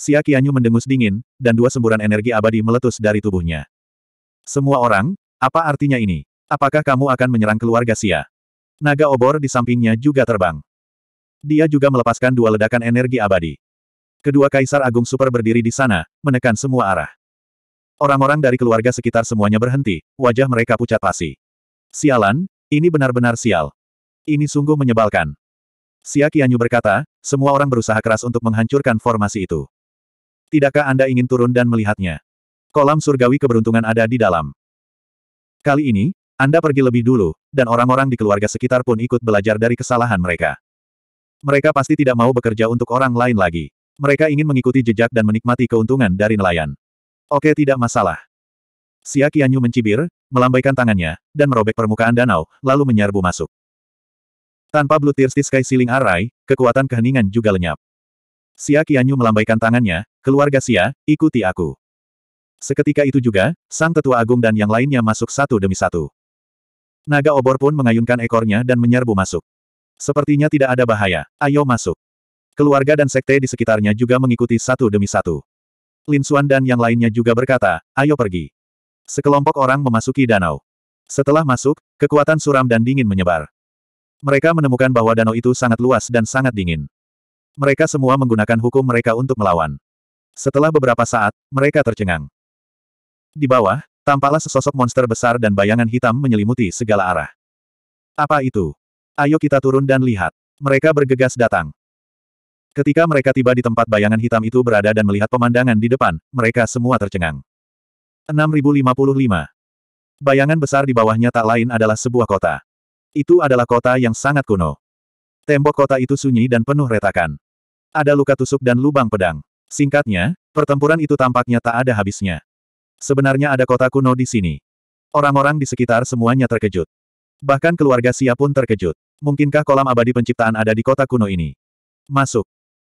[SPEAKER 1] Sia Kianyu mendengus dingin, dan dua semburan energi abadi meletus dari tubuhnya. Semua orang, apa artinya ini? Apakah kamu akan menyerang keluarga Sia? Naga obor di sampingnya juga terbang. Dia juga melepaskan dua ledakan energi abadi. Kedua Kaisar Agung Super berdiri di sana, menekan semua arah. Orang-orang dari keluarga sekitar semuanya berhenti, wajah mereka pucat pasi. Sialan, ini benar-benar sial. Ini sungguh menyebalkan. Xia Qianyu berkata, semua orang berusaha keras untuk menghancurkan formasi itu. Tidakkah Anda ingin turun dan melihatnya? Kolam surgawi keberuntungan ada di dalam. Kali ini, Anda pergi lebih dulu, dan orang-orang di keluarga sekitar pun ikut belajar dari kesalahan mereka. Mereka pasti tidak mau bekerja untuk orang lain lagi. Mereka ingin mengikuti jejak dan menikmati keuntungan dari nelayan. Oke tidak masalah. Xia Qianyu mencibir, melambaikan tangannya, dan merobek permukaan danau, lalu menyerbu masuk. Tanpa Blue Tears Sky ceiling Arai, kekuatan keheningan juga lenyap. Xia Qianyu melambaikan tangannya, keluarga Xia, ikuti aku. Seketika itu juga, Sang Tetua Agung dan yang lainnya masuk satu demi satu. Naga obor pun mengayunkan ekornya dan menyerbu masuk. Sepertinya tidak ada bahaya, ayo masuk. Keluarga dan sekte di sekitarnya juga mengikuti satu demi satu. Lin Xuan dan yang lainnya juga berkata, ayo pergi. Sekelompok orang memasuki danau. Setelah masuk, kekuatan suram dan dingin menyebar. Mereka menemukan bahwa danau itu sangat luas dan sangat dingin. Mereka semua menggunakan hukum mereka untuk melawan. Setelah beberapa saat, mereka tercengang. Di bawah, tampaklah sesosok monster besar dan bayangan hitam menyelimuti segala arah. Apa itu? Ayo kita turun dan lihat. Mereka bergegas datang. Ketika mereka tiba di tempat bayangan hitam itu berada dan melihat pemandangan di depan, mereka semua tercengang. 6055 Bayangan besar di bawahnya tak lain adalah sebuah kota. Itu adalah kota yang sangat kuno. Tembok kota itu sunyi dan penuh retakan. Ada luka tusuk dan lubang pedang. Singkatnya, pertempuran itu tampaknya tak ada habisnya. Sebenarnya ada kota kuno di sini. Orang-orang di sekitar semuanya terkejut. Bahkan keluarga Sia pun terkejut. Mungkinkah kolam abadi penciptaan ada di kota kuno ini? Masuk.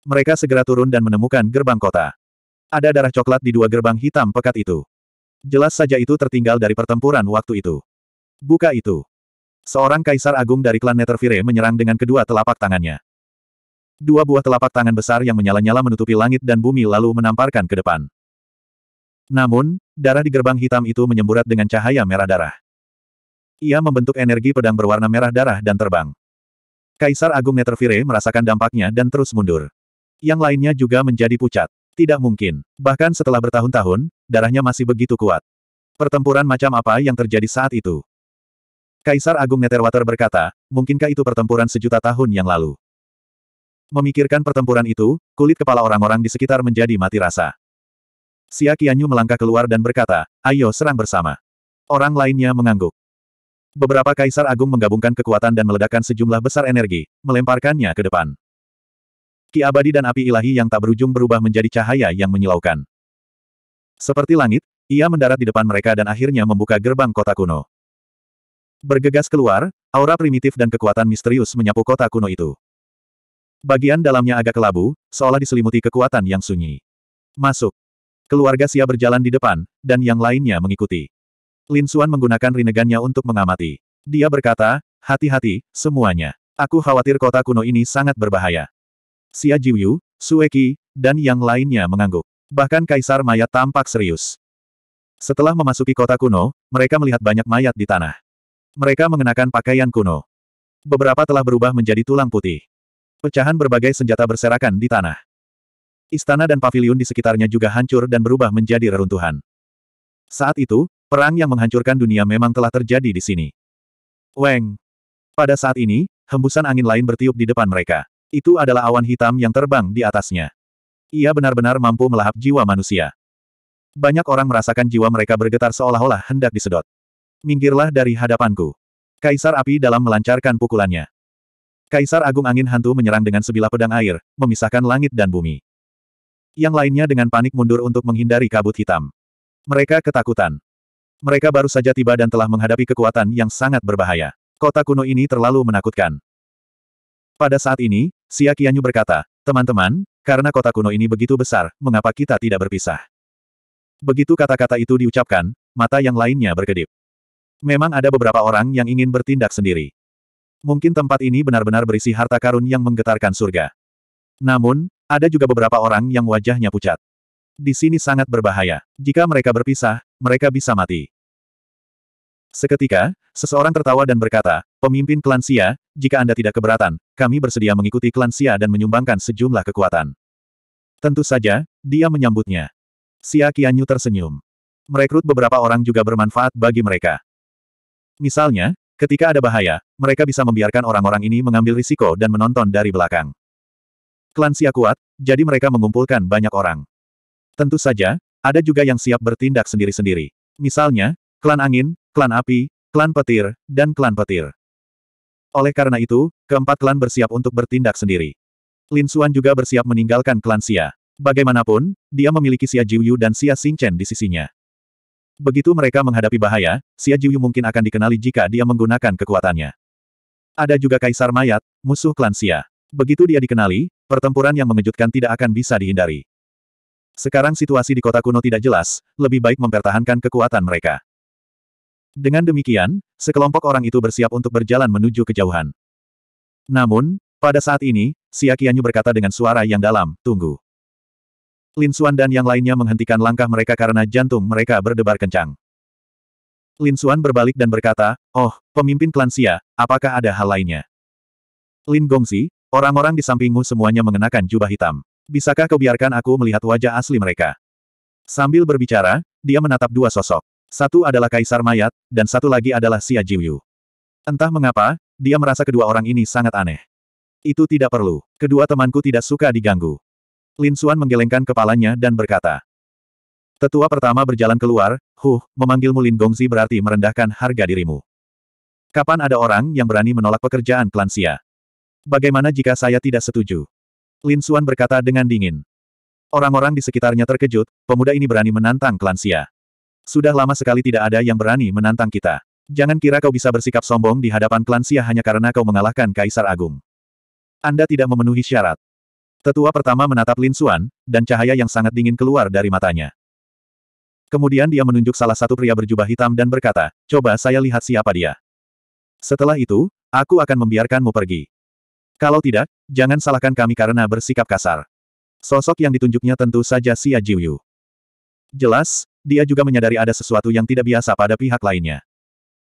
[SPEAKER 1] Mereka segera turun dan menemukan gerbang kota. Ada darah coklat di dua gerbang hitam pekat itu. Jelas saja itu tertinggal dari pertempuran waktu itu. Buka itu. Seorang kaisar agung dari klan Netervire menyerang dengan kedua telapak tangannya. Dua buah telapak tangan besar yang menyala-nyala menutupi langit dan bumi lalu menamparkan ke depan. Namun, darah di gerbang hitam itu menyemburat dengan cahaya merah darah. Ia membentuk energi pedang berwarna merah darah dan terbang. Kaisar Agung Netervire merasakan dampaknya dan terus mundur. Yang lainnya juga menjadi pucat. Tidak mungkin. Bahkan setelah bertahun-tahun, darahnya masih begitu kuat. Pertempuran macam apa yang terjadi saat itu? Kaisar Agung Netherwater berkata, mungkinkah itu pertempuran sejuta tahun yang lalu? Memikirkan pertempuran itu, kulit kepala orang-orang di sekitar menjadi mati rasa. Xia Qianyu melangkah keluar dan berkata, ayo serang bersama. Orang lainnya mengangguk. Beberapa kaisar agung menggabungkan kekuatan dan meledakkan sejumlah besar energi, melemparkannya ke depan. Ki abadi dan api ilahi yang tak berujung berubah menjadi cahaya yang menyilaukan. Seperti langit, ia mendarat di depan mereka dan akhirnya membuka gerbang kota kuno. Bergegas keluar, aura primitif dan kekuatan misterius menyapu kota kuno itu. Bagian dalamnya agak kelabu, seolah diselimuti kekuatan yang sunyi. Masuk. Keluarga Sia berjalan di depan, dan yang lainnya mengikuti. Lin Xuan menggunakan rinegannya untuk mengamati. Dia berkata, hati-hati, semuanya. Aku khawatir kota kuno ini sangat berbahaya. Xia Jiuyu, Sueki, dan yang lainnya mengangguk. Bahkan Kaisar Mayat tampak serius. Setelah memasuki kota kuno, mereka melihat banyak mayat di tanah. Mereka mengenakan pakaian kuno. Beberapa telah berubah menjadi tulang putih. Pecahan berbagai senjata berserakan di tanah. Istana dan paviliun di sekitarnya juga hancur dan berubah menjadi reruntuhan. Saat itu, perang yang menghancurkan dunia memang telah terjadi di sini. Weng! Pada saat ini, hembusan angin lain bertiup di depan mereka. Itu adalah awan hitam yang terbang di atasnya. Ia benar-benar mampu melahap jiwa manusia. Banyak orang merasakan jiwa mereka bergetar seolah-olah hendak disedot. Minggirlah dari hadapanku. Kaisar api dalam melancarkan pukulannya. Kaisar Agung Angin Hantu menyerang dengan sebilah pedang air, memisahkan langit dan bumi. Yang lainnya dengan panik mundur untuk menghindari kabut hitam. Mereka ketakutan. Mereka baru saja tiba dan telah menghadapi kekuatan yang sangat berbahaya. Kota kuno ini terlalu menakutkan. Pada saat ini, Xia Qianyu berkata, teman-teman, karena kota kuno ini begitu besar, mengapa kita tidak berpisah? Begitu kata-kata itu diucapkan, mata yang lainnya berkedip. Memang ada beberapa orang yang ingin bertindak sendiri. Mungkin tempat ini benar-benar berisi harta karun yang menggetarkan surga. Namun, ada juga beberapa orang yang wajahnya pucat. Di sini sangat berbahaya. Jika mereka berpisah, mereka bisa mati. Seketika, seseorang tertawa dan berkata, Pemimpin klan Xia, jika Anda tidak keberatan, kami bersedia mengikuti klan Xia dan menyumbangkan sejumlah kekuatan. Tentu saja, dia menyambutnya. Xia Qianyu tersenyum. Merekrut beberapa orang juga bermanfaat bagi mereka. Misalnya, ketika ada bahaya, mereka bisa membiarkan orang-orang ini mengambil risiko dan menonton dari belakang. Klan Xia kuat, jadi mereka mengumpulkan banyak orang. Tentu saja, ada juga yang siap bertindak sendiri-sendiri. Misalnya, klan angin, klan api, klan petir, dan klan petir. Oleh karena itu, keempat klan bersiap untuk bertindak sendiri. Lin Xuan juga bersiap meninggalkan klan Xia. Bagaimanapun, dia memiliki Xia Jiuyu dan Xia Xingchen di sisinya. Begitu mereka menghadapi bahaya, Xia Jiuyu mungkin akan dikenali jika dia menggunakan kekuatannya. Ada juga Kaisar Mayat, musuh klan Xia. Begitu dia dikenali, pertempuran yang mengejutkan tidak akan bisa dihindari. Sekarang situasi di kota kuno tidak jelas, lebih baik mempertahankan kekuatan mereka. Dengan demikian, sekelompok orang itu bersiap untuk berjalan menuju kejauhan. Namun, pada saat ini, Siakianyu berkata dengan suara yang dalam, tunggu. Lin Xuan dan yang lainnya menghentikan langkah mereka karena jantung mereka berdebar kencang. Lin Xuan berbalik dan berkata, oh, pemimpin klan Xia, apakah ada hal lainnya? Lin Gongzi, orang-orang di sampingmu semuanya mengenakan jubah hitam. Bisakah kau biarkan aku melihat wajah asli mereka? Sambil berbicara, dia menatap dua sosok. Satu adalah Kaisar Mayat, dan satu lagi adalah Xia Jiuyu. Entah mengapa, dia merasa kedua orang ini sangat aneh. Itu tidak perlu. Kedua temanku tidak suka diganggu. Lin Suan menggelengkan kepalanya dan berkata. Tetua pertama berjalan keluar, huh, memanggilmu Lin Gongzi berarti merendahkan harga dirimu. Kapan ada orang yang berani menolak pekerjaan klan Xia? Bagaimana jika saya tidak setuju? Lin Suan berkata dengan dingin. Orang-orang di sekitarnya terkejut, pemuda ini berani menantang klan Xia. Sudah lama sekali tidak ada yang berani menantang kita. Jangan kira kau bisa bersikap sombong di hadapan klan Sia hanya karena kau mengalahkan Kaisar Agung. Anda tidak memenuhi syarat. Tetua pertama menatap Lin Xuan, dan cahaya yang sangat dingin keluar dari matanya. Kemudian dia menunjuk salah satu pria berjubah hitam dan berkata, coba saya lihat siapa dia. Setelah itu, aku akan membiarkanmu pergi. Kalau tidak, jangan salahkan kami karena bersikap kasar. Sosok yang ditunjuknya tentu saja Xia Jiuyu. Jelas, dia juga menyadari ada sesuatu yang tidak biasa pada pihak lainnya.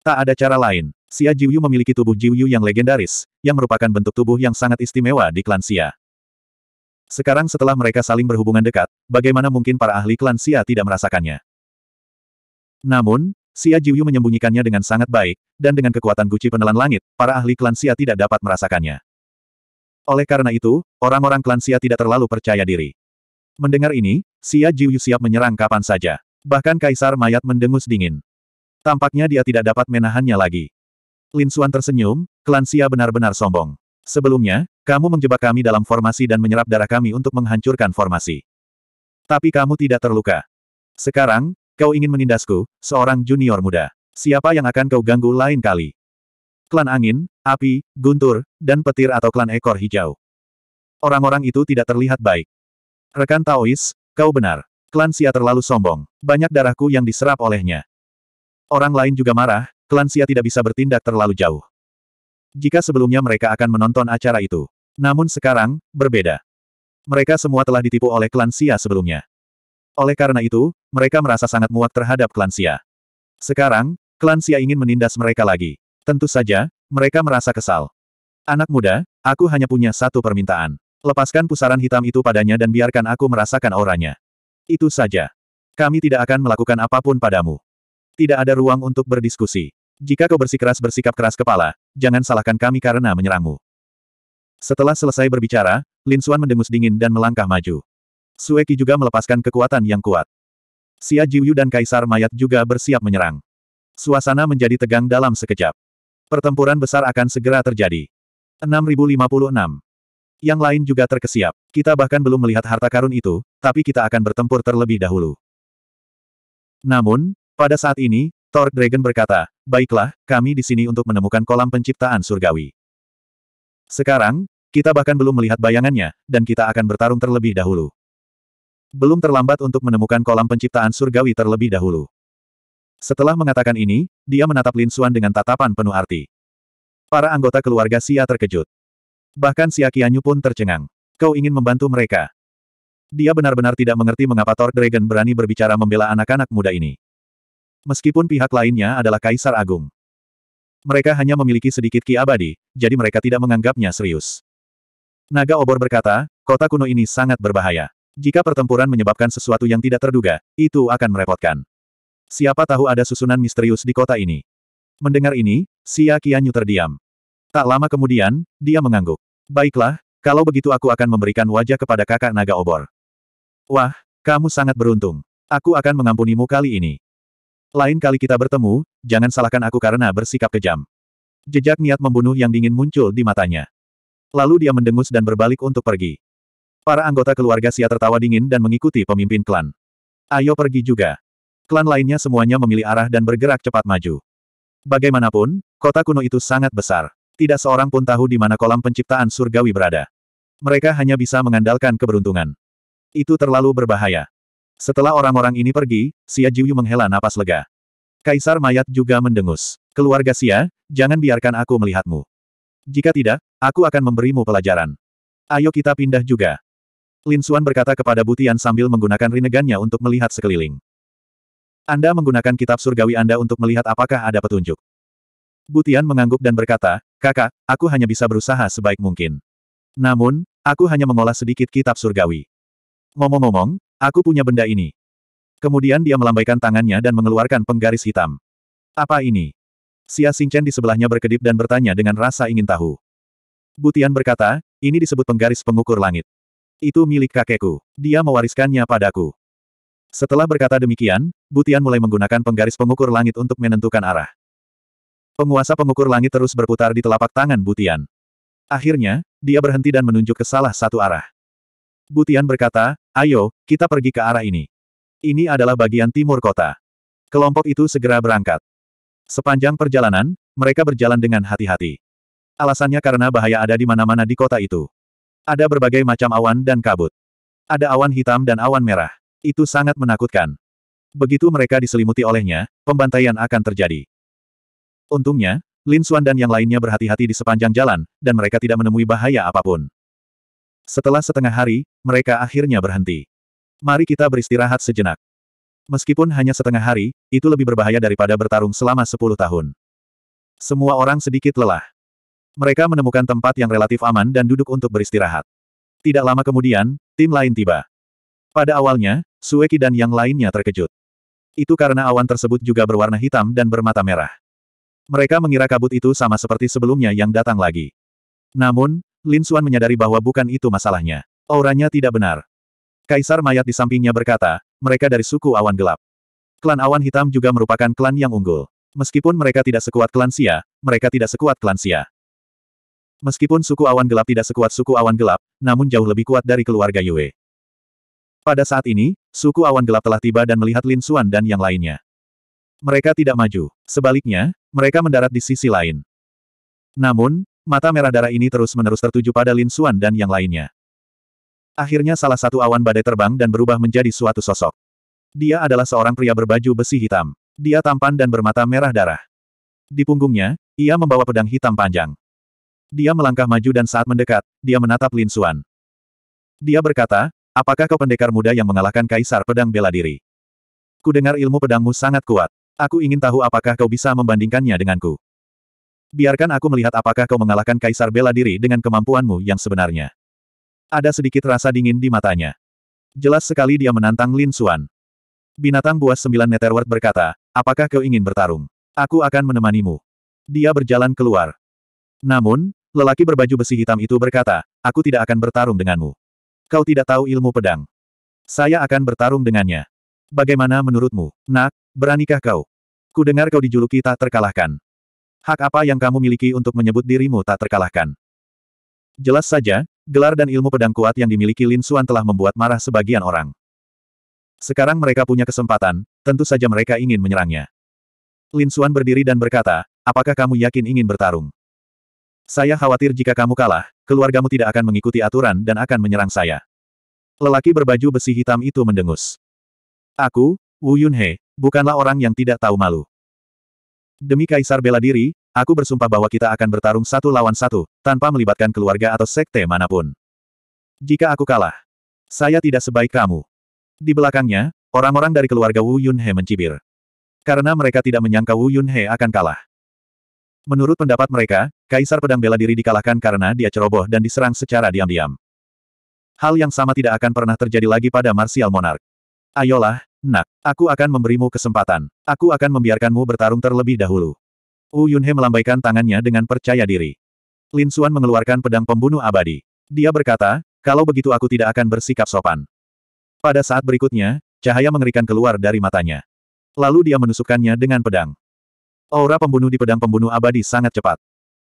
[SPEAKER 1] Tak ada cara lain, Xia Jiuyu memiliki tubuh Jiuyu yang legendaris, yang merupakan bentuk tubuh yang sangat istimewa di klan Xia. Sekarang setelah mereka saling berhubungan dekat, bagaimana mungkin para ahli klan Xia tidak merasakannya? Namun, Xia Jiuyu menyembunyikannya dengan sangat baik, dan dengan kekuatan guci penelan langit, para ahli klan Xia tidak dapat merasakannya. Oleh karena itu, orang-orang klan Xia tidak terlalu percaya diri. Mendengar ini, Xia Jiuyu siap menyerang kapan saja. Bahkan kaisar mayat mendengus dingin. Tampaknya dia tidak dapat menahannya lagi. Lin tersenyum. tersenyum, Klansia benar-benar sombong. Sebelumnya, kamu menjebak kami dalam formasi dan menyerap darah kami untuk menghancurkan formasi. Tapi kamu tidak terluka. Sekarang, kau ingin menindasku, seorang junior muda. Siapa yang akan kau ganggu lain kali? Klan angin, api, guntur, dan petir atau klan ekor hijau. Orang-orang itu tidak terlihat baik. Rekan Taois, kau benar. Klan Sia terlalu sombong. Banyak darahku yang diserap olehnya. Orang lain juga marah, klan Sia tidak bisa bertindak terlalu jauh. Jika sebelumnya mereka akan menonton acara itu. Namun sekarang, berbeda. Mereka semua telah ditipu oleh klan Sia sebelumnya. Oleh karena itu, mereka merasa sangat muak terhadap klan Sia. Sekarang, klan Sia ingin menindas mereka lagi. Tentu saja, mereka merasa kesal. Anak muda, aku hanya punya satu permintaan. Lepaskan pusaran hitam itu padanya dan biarkan aku merasakan auranya. Itu saja. Kami tidak akan melakukan apapun padamu. Tidak ada ruang untuk berdiskusi. Jika kau bersikeras bersikap keras kepala, jangan salahkan kami karena menyerangmu. Setelah selesai berbicara, Lin Suan mendengus dingin dan melangkah maju. Sueki juga melepaskan kekuatan yang kuat. Xia Jiuyu dan Kaisar Mayat juga bersiap menyerang. Suasana menjadi tegang dalam sekejap. Pertempuran besar akan segera terjadi. 6056 yang lain juga terkesiap. Kita bahkan belum melihat harta karun itu, tapi kita akan bertempur terlebih dahulu. Namun, pada saat ini, Thor Dragon berkata, Baiklah, kami di sini untuk menemukan kolam penciptaan surgawi. Sekarang, kita bahkan belum melihat bayangannya, dan kita akan bertarung terlebih dahulu. Belum terlambat untuk menemukan kolam penciptaan surgawi terlebih dahulu. Setelah mengatakan ini, dia menatap Lin Suan dengan tatapan penuh arti. Para anggota keluarga Sia terkejut. Bahkan si Akianyu pun tercengang. Kau ingin membantu mereka. Dia benar-benar tidak mengerti mengapa Thor Dragon berani berbicara membela anak-anak muda ini. Meskipun pihak lainnya adalah Kaisar Agung. Mereka hanya memiliki sedikit ki abadi, jadi mereka tidak menganggapnya serius. Naga Obor berkata, kota kuno ini sangat berbahaya. Jika pertempuran menyebabkan sesuatu yang tidak terduga, itu akan merepotkan. Siapa tahu ada susunan misterius di kota ini. Mendengar ini, Siakianyu Akianyu terdiam. Tak lama kemudian, dia mengangguk. Baiklah, kalau begitu aku akan memberikan wajah kepada kakak naga obor. Wah, kamu sangat beruntung. Aku akan mengampunimu kali ini. Lain kali kita bertemu, jangan salahkan aku karena bersikap kejam. Jejak niat membunuh yang dingin muncul di matanya. Lalu dia mendengus dan berbalik untuk pergi. Para anggota keluarga Sia tertawa dingin dan mengikuti pemimpin klan. Ayo pergi juga. Klan lainnya semuanya memilih arah dan bergerak cepat maju. Bagaimanapun, kota kuno itu sangat besar. Tidak seorang pun tahu di mana kolam penciptaan surgawi berada. Mereka hanya bisa mengandalkan keberuntungan. Itu terlalu berbahaya. Setelah orang-orang ini pergi, Xia Jiuyu menghela napas lega. Kaisar mayat juga mendengus. Keluarga Xia, jangan biarkan aku melihatmu. Jika tidak, aku akan memberimu pelajaran. Ayo kita pindah juga. Lin Xuan berkata kepada Butian sambil menggunakan rinegannya untuk melihat sekeliling. Anda menggunakan kitab surgawi Anda untuk melihat apakah ada petunjuk. Butian mengangguk dan berkata, kakak, aku hanya bisa berusaha sebaik mungkin. Namun, aku hanya mengolah sedikit kitab surgawi. Ngomong-ngomong, aku punya benda ini. Kemudian dia melambaikan tangannya dan mengeluarkan penggaris hitam. Apa ini? Xia Xingchen di sebelahnya berkedip dan bertanya dengan rasa ingin tahu. Butian berkata, ini disebut penggaris pengukur langit. Itu milik kakekku. Dia mewariskannya padaku. Setelah berkata demikian, Butian mulai menggunakan penggaris pengukur langit untuk menentukan arah. Penguasa pengukur langit terus berputar di telapak tangan Butian. Akhirnya, dia berhenti dan menunjuk ke salah satu arah. Butian berkata, ayo, kita pergi ke arah ini. Ini adalah bagian timur kota. Kelompok itu segera berangkat. Sepanjang perjalanan, mereka berjalan dengan hati-hati. Alasannya karena bahaya ada di mana-mana di kota itu. Ada berbagai macam awan dan kabut. Ada awan hitam dan awan merah. Itu sangat menakutkan. Begitu mereka diselimuti olehnya, pembantaian akan terjadi. Untungnya, Lin Xuan dan yang lainnya berhati-hati di sepanjang jalan, dan mereka tidak menemui bahaya apapun. Setelah setengah hari, mereka akhirnya berhenti. Mari kita beristirahat sejenak. Meskipun hanya setengah hari, itu lebih berbahaya daripada bertarung selama sepuluh tahun. Semua orang sedikit lelah. Mereka menemukan tempat yang relatif aman dan duduk untuk beristirahat. Tidak lama kemudian, tim lain tiba. Pada awalnya, Sueki dan yang lainnya terkejut. Itu karena awan tersebut juga berwarna hitam dan bermata merah. Mereka mengira kabut itu sama seperti sebelumnya yang datang lagi. Namun, Lin Xuan menyadari bahwa bukan itu masalahnya. Auranya tidak benar. Kaisar mayat di sampingnya berkata, mereka dari suku awan gelap. Klan awan hitam juga merupakan klan yang unggul. Meskipun mereka tidak sekuat klan Sia, mereka tidak sekuat klan Sia. Meskipun suku awan gelap tidak sekuat suku awan gelap, namun jauh lebih kuat dari keluarga Yue. Pada saat ini, suku awan gelap telah tiba dan melihat Lin Xuan dan yang lainnya. Mereka tidak maju. Sebaliknya, mereka mendarat di sisi lain. Namun, mata merah darah ini terus-menerus tertuju pada Lin Xuan dan yang lainnya. Akhirnya salah satu awan badai terbang dan berubah menjadi suatu sosok. Dia adalah seorang pria berbaju besi hitam. Dia tampan dan bermata merah darah. Di punggungnya, ia membawa pedang hitam panjang. Dia melangkah maju dan saat mendekat, dia menatap Lin Xuan. Dia berkata, apakah kau pendekar muda yang mengalahkan kaisar pedang bela diri? Kudengar ilmu pedangmu sangat kuat. Aku ingin tahu apakah kau bisa membandingkannya denganku. Biarkan aku melihat apakah kau mengalahkan Kaisar bela diri dengan kemampuanmu yang sebenarnya. Ada sedikit rasa dingin di matanya. Jelas sekali dia menantang Lin Xuan. Binatang buas sembilan Netherworld berkata, apakah kau ingin bertarung? Aku akan menemanimu. Dia berjalan keluar. Namun, lelaki berbaju besi hitam itu berkata, aku tidak akan bertarung denganmu. Kau tidak tahu ilmu pedang. Saya akan bertarung dengannya. Bagaimana menurutmu, nak? Beranikah kau? Ku dengar kau dijuluki tak terkalahkan. Hak apa yang kamu miliki untuk menyebut dirimu tak terkalahkan? Jelas saja, gelar dan ilmu pedang kuat yang dimiliki Lin Xuan telah membuat marah sebagian orang. Sekarang mereka punya kesempatan, tentu saja mereka ingin menyerangnya. Lin Xuan berdiri dan berkata, apakah kamu yakin ingin bertarung? Saya khawatir jika kamu kalah, keluargamu tidak akan mengikuti aturan dan akan menyerang saya. Lelaki berbaju besi hitam itu mendengus. Aku, Wu Yunhe, bukanlah orang yang tidak tahu malu. Demi Kaisar bela diri, aku bersumpah bahwa kita akan bertarung satu lawan satu, tanpa melibatkan keluarga atau sekte manapun. Jika aku kalah, saya tidak sebaik kamu. Di belakangnya, orang-orang dari keluarga Wu Yunhe mencibir. Karena mereka tidak menyangka Wu Yunhe akan kalah. Menurut pendapat mereka, Kaisar Pedang Bela Diri dikalahkan karena dia ceroboh dan diserang secara diam-diam. Hal yang sama tidak akan pernah terjadi lagi pada Martial Monarch. Ayolah, Nak, aku akan memberimu kesempatan. Aku akan membiarkanmu bertarung terlebih dahulu. Wu Yunhe melambaikan tangannya dengan percaya diri. Lin Xuan mengeluarkan pedang pembunuh abadi. Dia berkata, kalau begitu aku tidak akan bersikap sopan. Pada saat berikutnya, cahaya mengerikan keluar dari matanya. Lalu dia menusukkannya dengan pedang. Aura pembunuh di pedang pembunuh abadi sangat cepat.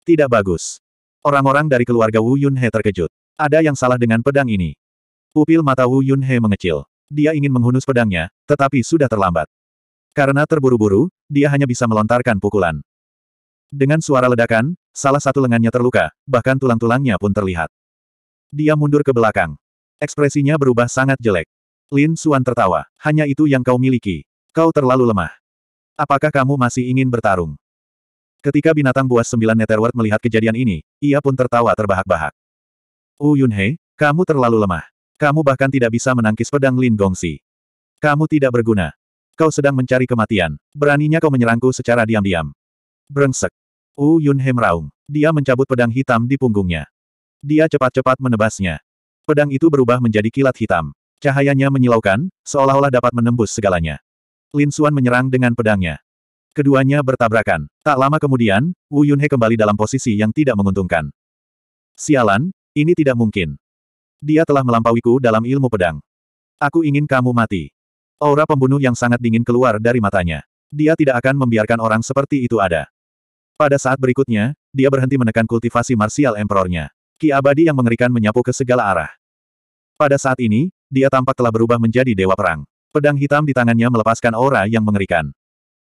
[SPEAKER 1] Tidak bagus. Orang-orang dari keluarga Wu Yunhe terkejut. Ada yang salah dengan pedang ini. Pupil mata Wu Yunhe mengecil. Dia ingin menghunus pedangnya, tetapi sudah terlambat. Karena terburu-buru, dia hanya bisa melontarkan pukulan. Dengan suara ledakan, salah satu lengannya terluka, bahkan tulang-tulangnya pun terlihat. Dia mundur ke belakang. Ekspresinya berubah sangat jelek. Lin Suan tertawa. Hanya itu yang kau miliki. Kau terlalu lemah. Apakah kamu masih ingin bertarung? Ketika binatang buas sembilan Netherworld melihat kejadian ini, ia pun tertawa terbahak-bahak. Wu oh, Yunhe, kamu terlalu lemah. Kamu bahkan tidak bisa menangkis pedang Lin Gongsi. Kamu tidak berguna. Kau sedang mencari kematian. Beraninya kau menyerangku secara diam-diam. Brengsek. U Yun He meraung. Dia mencabut pedang hitam di punggungnya. Dia cepat-cepat menebasnya. Pedang itu berubah menjadi kilat hitam. Cahayanya menyilaukan, seolah-olah dapat menembus segalanya. Lin Xuan menyerang dengan pedangnya. Keduanya bertabrakan. Tak lama kemudian, Wu Yunhe kembali dalam posisi yang tidak menguntungkan. Sialan, ini tidak mungkin. Dia telah melampauiku dalam ilmu pedang. Aku ingin kamu mati. Aura pembunuh yang sangat dingin keluar dari matanya. Dia tidak akan membiarkan orang seperti itu ada. Pada saat berikutnya, dia berhenti menekan kultivasi martial emperornya. Ki abadi yang mengerikan menyapu ke segala arah. Pada saat ini, dia tampak telah berubah menjadi dewa perang. Pedang hitam di tangannya melepaskan aura yang mengerikan.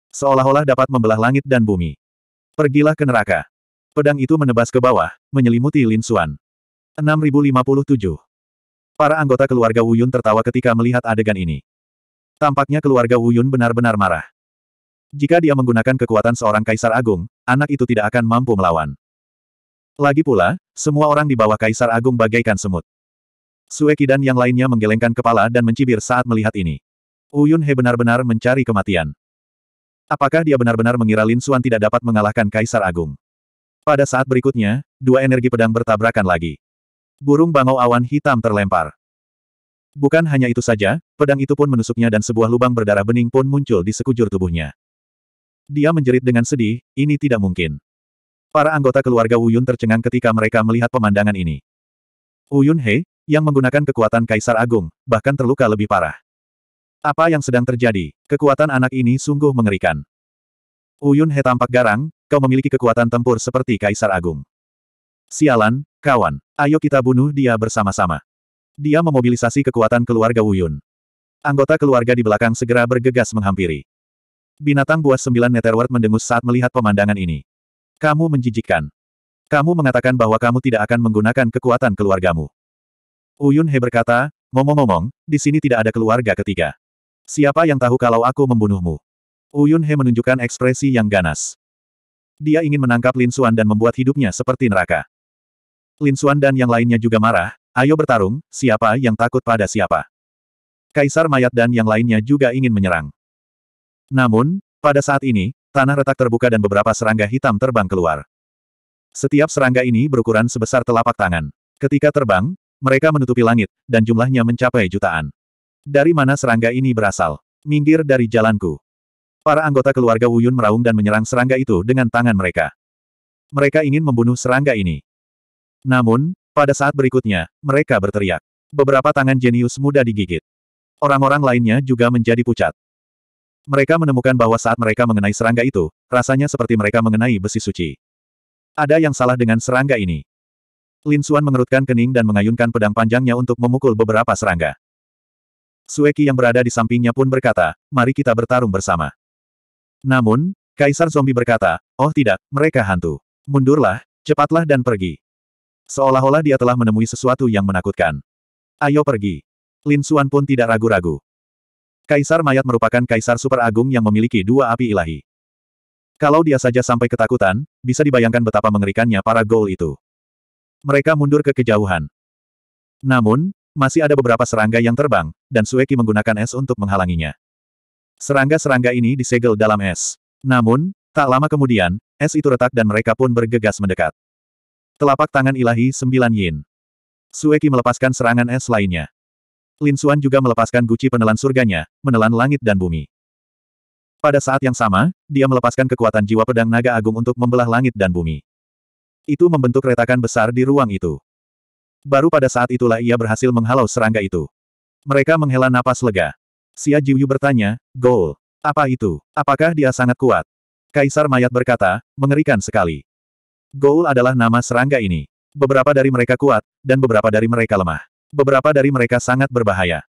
[SPEAKER 1] Seolah-olah dapat membelah langit dan bumi. Pergilah ke neraka. Pedang itu menebas ke bawah, menyelimuti Lin Suan. 6057. Para anggota keluarga Wuyun tertawa ketika melihat adegan ini. Tampaknya keluarga Wuyun benar-benar marah. Jika dia menggunakan kekuatan seorang kaisar agung, anak itu tidak akan mampu melawan. Lagi pula, semua orang di bawah kaisar agung bagaikan semut. Sueki dan yang lainnya menggelengkan kepala dan mencibir saat melihat ini. Uyun He benar-benar mencari kematian. Apakah dia benar-benar mengira Lin Xuan tidak dapat mengalahkan kaisar agung? Pada saat berikutnya, dua energi pedang bertabrakan lagi burung bangau awan hitam terlempar. Bukan hanya itu saja, pedang itu pun menusuknya dan sebuah lubang berdarah bening pun muncul di sekujur tubuhnya. Dia menjerit dengan sedih, ini tidak mungkin. Para anggota keluarga Wuyun tercengang ketika mereka melihat pemandangan ini. Wuyun He, yang menggunakan kekuatan Kaisar Agung, bahkan terluka lebih parah. Apa yang sedang terjadi? Kekuatan anak ini sungguh mengerikan. Wuyun He tampak garang, kau memiliki kekuatan tempur seperti Kaisar Agung. Sialan, kawan. Ayo kita bunuh dia bersama-sama. Dia memobilisasi kekuatan keluarga Wuyun. Anggota keluarga di belakang segera bergegas menghampiri. Binatang buas sembilan Netherworld mendengus saat melihat pemandangan ini. Kamu menjijikkan. Kamu mengatakan bahwa kamu tidak akan menggunakan kekuatan keluargamu. Uyun He berkata, ngomong-ngomong, di sini tidak ada keluarga ketiga. Siapa yang tahu kalau aku membunuhmu? Uyun He menunjukkan ekspresi yang ganas. Dia ingin menangkap Lin Suan dan membuat hidupnya seperti neraka. Lin Xuan dan yang lainnya juga marah, ayo bertarung, siapa yang takut pada siapa. Kaisar Mayat dan yang lainnya juga ingin menyerang. Namun, pada saat ini, tanah retak terbuka dan beberapa serangga hitam terbang keluar. Setiap serangga ini berukuran sebesar telapak tangan. Ketika terbang, mereka menutupi langit, dan jumlahnya mencapai jutaan. Dari mana serangga ini berasal? Minggir dari jalanku. Para anggota keluarga Wuyun meraung dan menyerang serangga itu dengan tangan mereka. Mereka ingin membunuh serangga ini. Namun, pada saat berikutnya, mereka berteriak. Beberapa tangan jenius muda digigit. Orang-orang lainnya juga menjadi pucat. Mereka menemukan bahwa saat mereka mengenai serangga itu, rasanya seperti mereka mengenai besi suci. Ada yang salah dengan serangga ini. Lin Xuan mengerutkan kening dan mengayunkan pedang panjangnya untuk memukul beberapa serangga. Sueki yang berada di sampingnya pun berkata, mari kita bertarung bersama. Namun, Kaisar Zombie berkata, oh tidak, mereka hantu. Mundurlah, cepatlah dan pergi. Seolah-olah dia telah menemui sesuatu yang menakutkan. Ayo pergi. Lin Xuan pun tidak ragu-ragu. Kaisar Mayat merupakan kaisar super agung yang memiliki dua api ilahi. Kalau dia saja sampai ketakutan, bisa dibayangkan betapa mengerikannya para gol itu. Mereka mundur ke kejauhan. Namun, masih ada beberapa serangga yang terbang, dan Sueki menggunakan es untuk menghalanginya. Serangga-serangga ini disegel dalam es. Namun, tak lama kemudian, es itu retak dan mereka pun bergegas mendekat. Telapak tangan ilahi sembilan yin. Sueki melepaskan serangan es lainnya. Lin Xuan juga melepaskan guci penelan surganya, menelan langit dan bumi. Pada saat yang sama, dia melepaskan kekuatan jiwa pedang naga agung untuk membelah langit dan bumi. Itu membentuk retakan besar di ruang itu. Baru pada saat itulah ia berhasil menghalau serangga itu. Mereka menghela napas lega. Xia Jiuyu bertanya, Goal, apa itu? Apakah dia sangat kuat? Kaisar Mayat berkata, mengerikan sekali. Goul adalah nama serangga ini. Beberapa dari mereka kuat, dan beberapa dari mereka lemah. Beberapa dari mereka sangat berbahaya.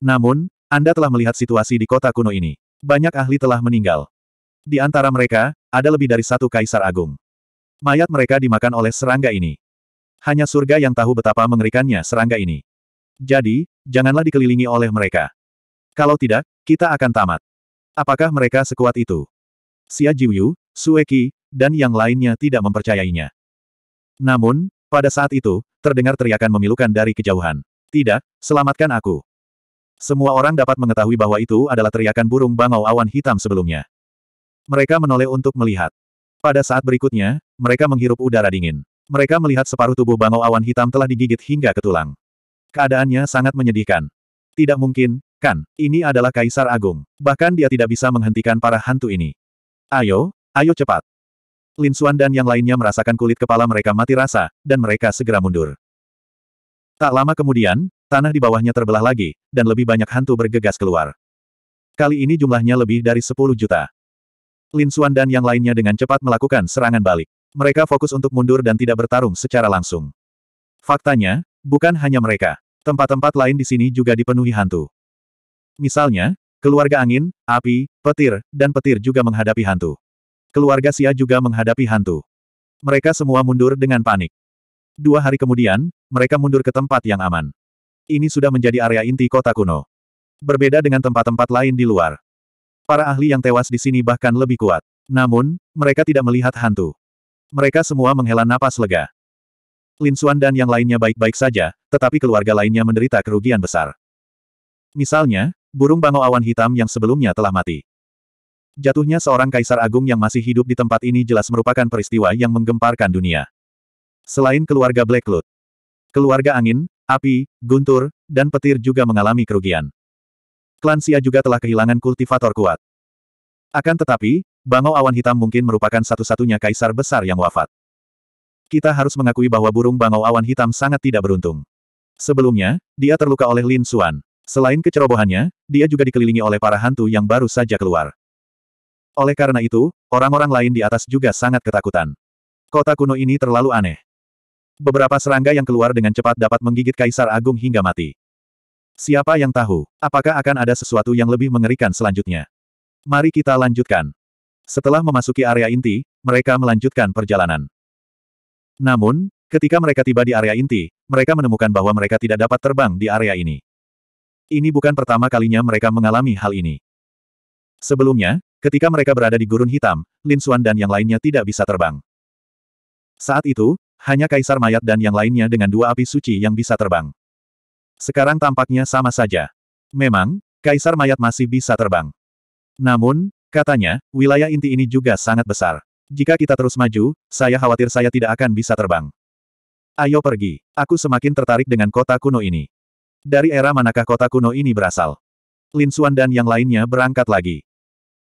[SPEAKER 1] Namun, Anda telah melihat situasi di kota kuno ini. Banyak ahli telah meninggal. Di antara mereka, ada lebih dari satu kaisar agung. Mayat mereka dimakan oleh serangga ini. Hanya surga yang tahu betapa mengerikannya serangga ini. Jadi, janganlah dikelilingi oleh mereka. Kalau tidak, kita akan tamat. Apakah mereka sekuat itu? Xia Jiuyu, Sueki, dan yang lainnya tidak mempercayainya. Namun, pada saat itu, terdengar teriakan memilukan dari kejauhan. Tidak, selamatkan aku. Semua orang dapat mengetahui bahwa itu adalah teriakan burung bangau awan hitam sebelumnya. Mereka menoleh untuk melihat. Pada saat berikutnya, mereka menghirup udara dingin. Mereka melihat separuh tubuh bangau awan hitam telah digigit hingga ke tulang. Keadaannya sangat menyedihkan. Tidak mungkin, kan, ini adalah Kaisar Agung. Bahkan dia tidak bisa menghentikan para hantu ini. Ayo, ayo cepat. Lin Suan dan yang lainnya merasakan kulit kepala mereka mati rasa, dan mereka segera mundur. Tak lama kemudian, tanah di bawahnya terbelah lagi, dan lebih banyak hantu bergegas keluar. Kali ini jumlahnya lebih dari 10 juta. Lin Suan dan yang lainnya dengan cepat melakukan serangan balik. Mereka fokus untuk mundur dan tidak bertarung secara langsung. Faktanya, bukan hanya mereka. Tempat-tempat lain di sini juga dipenuhi hantu. Misalnya, keluarga angin, api, petir, dan petir juga menghadapi hantu keluarga Xia juga menghadapi hantu. Mereka semua mundur dengan panik. Dua hari kemudian, mereka mundur ke tempat yang aman. Ini sudah menjadi area inti kota kuno. Berbeda dengan tempat-tempat lain di luar. Para ahli yang tewas di sini bahkan lebih kuat. Namun, mereka tidak melihat hantu. Mereka semua menghela napas lega. Lin Xuan dan yang lainnya baik-baik saja, tetapi keluarga lainnya menderita kerugian besar. Misalnya, burung bangau awan hitam yang sebelumnya telah mati. Jatuhnya seorang kaisar agung yang masih hidup di tempat ini jelas merupakan peristiwa yang menggemparkan dunia. Selain keluarga Cloud, keluarga angin, api, guntur, dan petir juga mengalami kerugian. Klan Sia juga telah kehilangan kultivator kuat. Akan tetapi, Bangau Awan Hitam mungkin merupakan satu-satunya kaisar besar yang wafat. Kita harus mengakui bahwa burung Bangau Awan Hitam sangat tidak beruntung. Sebelumnya, dia terluka oleh Lin Xuan. Selain kecerobohannya, dia juga dikelilingi oleh para hantu yang baru saja keluar. Oleh karena itu, orang-orang lain di atas juga sangat ketakutan. Kota kuno ini terlalu aneh. Beberapa serangga yang keluar dengan cepat dapat menggigit Kaisar Agung hingga mati. Siapa yang tahu, apakah akan ada sesuatu yang lebih mengerikan selanjutnya? Mari kita lanjutkan. Setelah memasuki area inti, mereka melanjutkan perjalanan. Namun, ketika mereka tiba di area inti, mereka menemukan bahwa mereka tidak dapat terbang di area ini. Ini bukan pertama kalinya mereka mengalami hal ini. Sebelumnya, ketika mereka berada di gurun hitam, Lin Xuan dan yang lainnya tidak bisa terbang. Saat itu, hanya Kaisar Mayat dan yang lainnya dengan dua api suci yang bisa terbang. Sekarang tampaknya sama saja. Memang, Kaisar Mayat masih bisa terbang. Namun, katanya, wilayah inti ini juga sangat besar. Jika kita terus maju, saya khawatir saya tidak akan bisa terbang. Ayo pergi. Aku semakin tertarik dengan kota kuno ini. Dari era manakah kota kuno ini berasal? Lin Xuan dan yang lainnya berangkat lagi.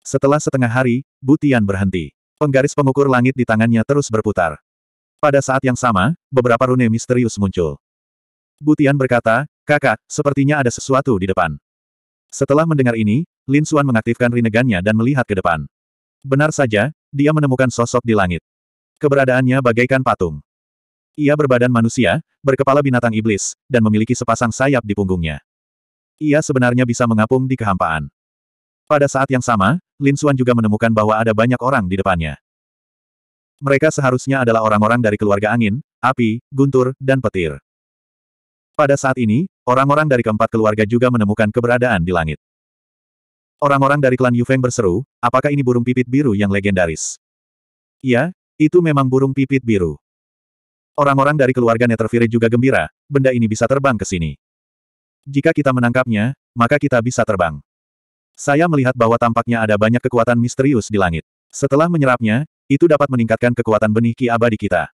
[SPEAKER 1] Setelah setengah hari, Butian berhenti. Penggaris pengukur langit di tangannya terus berputar. Pada saat yang sama, beberapa rune misterius muncul. Butian berkata, kakak, sepertinya ada sesuatu di depan. Setelah mendengar ini, Lin Xuan mengaktifkan rinegannya dan melihat ke depan. Benar saja, dia menemukan sosok di langit. Keberadaannya bagaikan patung. Ia berbadan manusia, berkepala binatang iblis, dan memiliki sepasang sayap di punggungnya. Ia sebenarnya bisa mengapung di kehampaan. Pada saat yang sama, Lin Xuan juga menemukan bahwa ada banyak orang di depannya. Mereka seharusnya adalah orang-orang dari keluarga angin, api, guntur, dan petir. Pada saat ini, orang-orang dari keempat keluarga juga menemukan keberadaan di langit. Orang-orang dari klan Yufeng berseru, apakah ini burung pipit biru yang legendaris? Iya, itu memang burung pipit biru. Orang-orang dari keluarga Netherfire juga gembira, benda ini bisa terbang ke sini. Jika kita menangkapnya, maka kita bisa terbang. Saya melihat bahwa tampaknya ada banyak kekuatan misterius di langit. Setelah menyerapnya, itu dapat meningkatkan kekuatan benih ki abadi kita.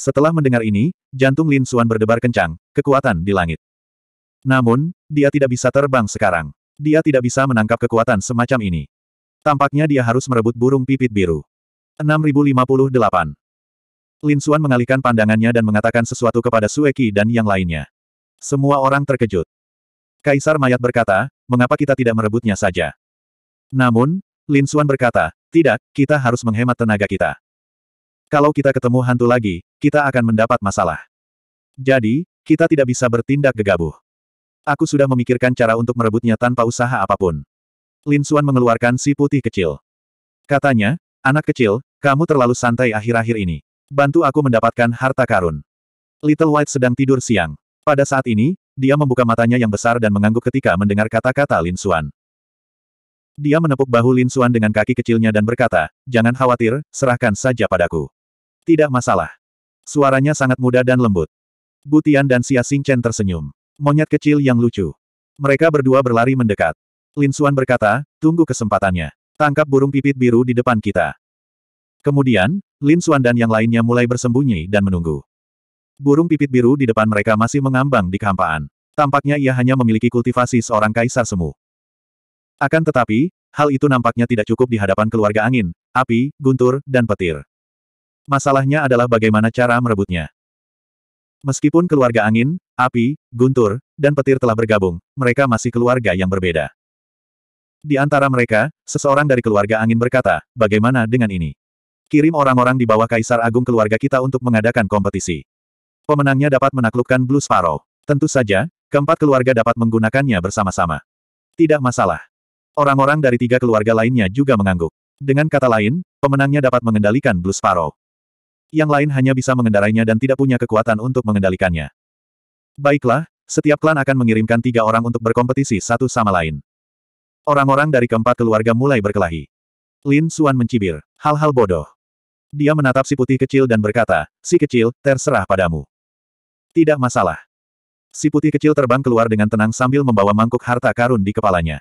[SPEAKER 1] Setelah mendengar ini, jantung Lin Suan berdebar kencang, kekuatan di langit. Namun, dia tidak bisa terbang sekarang. Dia tidak bisa menangkap kekuatan semacam ini. Tampaknya dia harus merebut burung pipit biru. 6058 Lin Suan mengalihkan pandangannya dan mengatakan sesuatu kepada Sueki dan yang lainnya. Semua orang terkejut. Kaisar Mayat berkata, mengapa kita tidak merebutnya saja? Namun, Lin Xuan berkata, tidak, kita harus menghemat tenaga kita. Kalau kita ketemu hantu lagi, kita akan mendapat masalah. Jadi, kita tidak bisa bertindak gegabah. Aku sudah memikirkan cara untuk merebutnya tanpa usaha apapun. Lin Xuan mengeluarkan si putih kecil. Katanya, anak kecil, kamu terlalu santai akhir-akhir ini. Bantu aku mendapatkan harta karun. Little White sedang tidur siang. Pada saat ini, dia membuka matanya yang besar dan mengangguk ketika mendengar kata-kata Lin Xuan. Dia menepuk bahu Lin Xuan dengan kaki kecilnya dan berkata, Jangan khawatir, serahkan saja padaku. Tidak masalah. Suaranya sangat muda dan lembut. Butian dan Xia Xingchen tersenyum. Monyet kecil yang lucu. Mereka berdua berlari mendekat. Lin Xuan berkata, tunggu kesempatannya. Tangkap burung pipit biru di depan kita. Kemudian, Lin Xuan dan yang lainnya mulai bersembunyi dan menunggu. Burung pipit biru di depan mereka masih mengambang di kehampaan. Tampaknya ia hanya memiliki kultivasi seorang kaisar semu. Akan tetapi, hal itu nampaknya tidak cukup di hadapan keluarga angin, api, guntur, dan petir. Masalahnya adalah bagaimana cara merebutnya. Meskipun keluarga angin, api, guntur, dan petir telah bergabung, mereka masih keluarga yang berbeda. Di antara mereka, seseorang dari keluarga angin berkata, bagaimana dengan ini? Kirim orang-orang di bawah Kaisar Agung keluarga kita untuk mengadakan kompetisi. Pemenangnya dapat menaklukkan Blue Sparrow. Tentu saja, keempat keluarga dapat menggunakannya bersama-sama. Tidak masalah. Orang-orang dari tiga keluarga lainnya juga mengangguk. Dengan kata lain, pemenangnya dapat mengendalikan Blue Sparrow. Yang lain hanya bisa mengendarainya dan tidak punya kekuatan untuk mengendalikannya. Baiklah, setiap klan akan mengirimkan tiga orang untuk berkompetisi satu sama lain. Orang-orang dari keempat keluarga mulai berkelahi. Lin Suan mencibir. Hal-hal bodoh. Dia menatap si putih kecil dan berkata, si kecil, terserah padamu. Tidak masalah. Si putih kecil terbang keluar dengan tenang sambil membawa mangkuk harta karun di kepalanya.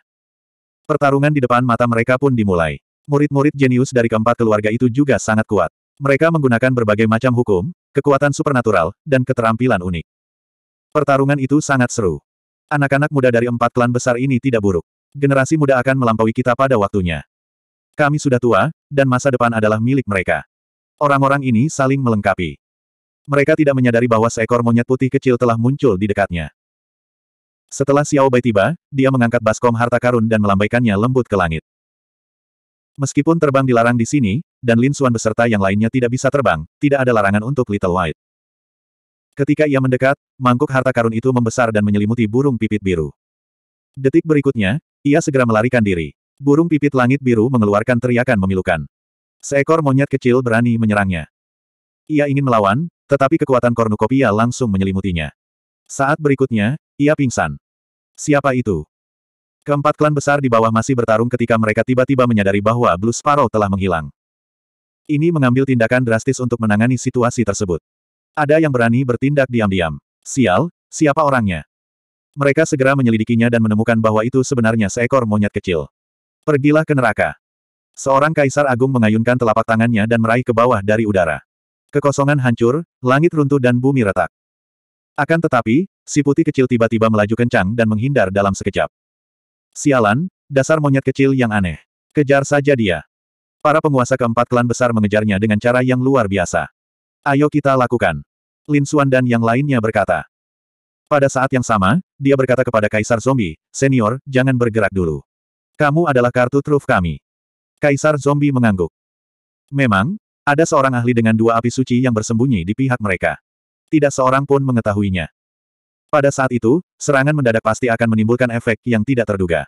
[SPEAKER 1] Pertarungan di depan mata mereka pun dimulai. Murid-murid jenius dari keempat keluarga itu juga sangat kuat. Mereka menggunakan berbagai macam hukum, kekuatan supernatural, dan keterampilan unik. Pertarungan itu sangat seru. Anak-anak muda dari empat klan besar ini tidak buruk. Generasi muda akan melampaui kita pada waktunya. Kami sudah tua, dan masa depan adalah milik mereka. Orang-orang ini saling melengkapi. Mereka tidak menyadari bahwa seekor monyet putih kecil telah muncul di dekatnya. Setelah Xiao Bai tiba, dia mengangkat baskom harta karun dan melambaikannya lembut ke langit. Meskipun terbang dilarang di sini, dan Lin Suan beserta yang lainnya tidak bisa terbang, tidak ada larangan untuk Little White. Ketika ia mendekat, mangkuk harta karun itu membesar dan menyelimuti burung pipit biru. Detik berikutnya, ia segera melarikan diri. Burung pipit langit biru mengeluarkan teriakan memilukan. Seekor monyet kecil berani menyerangnya. Ia ingin melawan, tetapi kekuatan kornukopia langsung menyelimutinya. Saat berikutnya, ia pingsan. Siapa itu? Keempat klan besar di bawah masih bertarung ketika mereka tiba-tiba menyadari bahwa Blue Sparrow telah menghilang. Ini mengambil tindakan drastis untuk menangani situasi tersebut. Ada yang berani bertindak diam-diam. Sial, siapa orangnya? Mereka segera menyelidikinya dan menemukan bahwa itu sebenarnya seekor monyet kecil. Pergilah ke neraka. Seorang kaisar agung mengayunkan telapak tangannya dan meraih ke bawah dari udara. Kekosongan hancur, langit runtuh dan bumi retak. Akan tetapi, si putih kecil tiba-tiba melaju kencang dan menghindar dalam sekejap. Sialan, dasar monyet kecil yang aneh. Kejar saja dia. Para penguasa keempat klan besar mengejarnya dengan cara yang luar biasa. Ayo kita lakukan. Lin Xuan dan yang lainnya berkata. Pada saat yang sama, dia berkata kepada Kaisar Zombie, Senior, jangan bergerak dulu. Kamu adalah kartu truf kami. Kaisar Zombie mengangguk. Memang, ada seorang ahli dengan dua api suci yang bersembunyi di pihak mereka. Tidak seorang pun mengetahuinya. Pada saat itu, serangan mendadak pasti akan menimbulkan efek yang tidak terduga.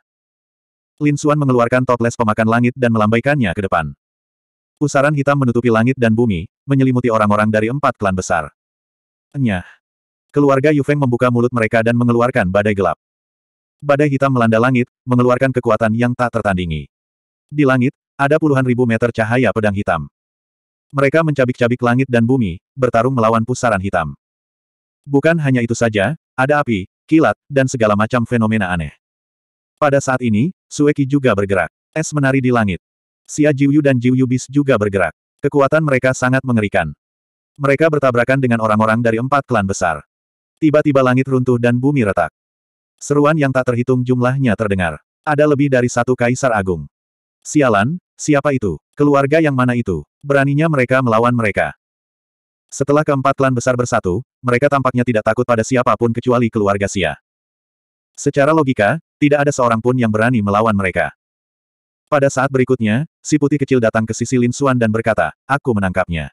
[SPEAKER 1] Lin Xuan mengeluarkan toples pemakan langit dan melambaikannya ke depan. Pusaran hitam menutupi langit dan bumi, menyelimuti orang-orang dari empat klan besar. Enyah. Keluarga Yu Feng membuka mulut mereka dan mengeluarkan badai gelap. Badai hitam melanda langit, mengeluarkan kekuatan yang tak tertandingi. Di langit, ada puluhan ribu meter cahaya pedang hitam. Mereka mencabik-cabik langit dan bumi, bertarung melawan pusaran hitam. Bukan hanya itu saja, ada api, kilat, dan segala macam fenomena aneh. Pada saat ini, Sueki juga bergerak. Es menari di langit. Xia Jiuyu dan Jiuyu Bis juga bergerak. Kekuatan mereka sangat mengerikan. Mereka bertabrakan dengan orang-orang dari empat klan besar. Tiba-tiba langit runtuh dan bumi retak. Seruan yang tak terhitung jumlahnya terdengar. Ada lebih dari satu kaisar agung. Sialan, siapa itu? Keluarga yang mana itu? Beraninya mereka melawan mereka. Setelah keempat klan besar bersatu, mereka tampaknya tidak takut pada siapapun kecuali keluarga Sia. Secara logika, tidak ada seorang pun yang berani melawan mereka. Pada saat berikutnya, si putih kecil datang ke sisi Lin Suan dan berkata, aku menangkapnya.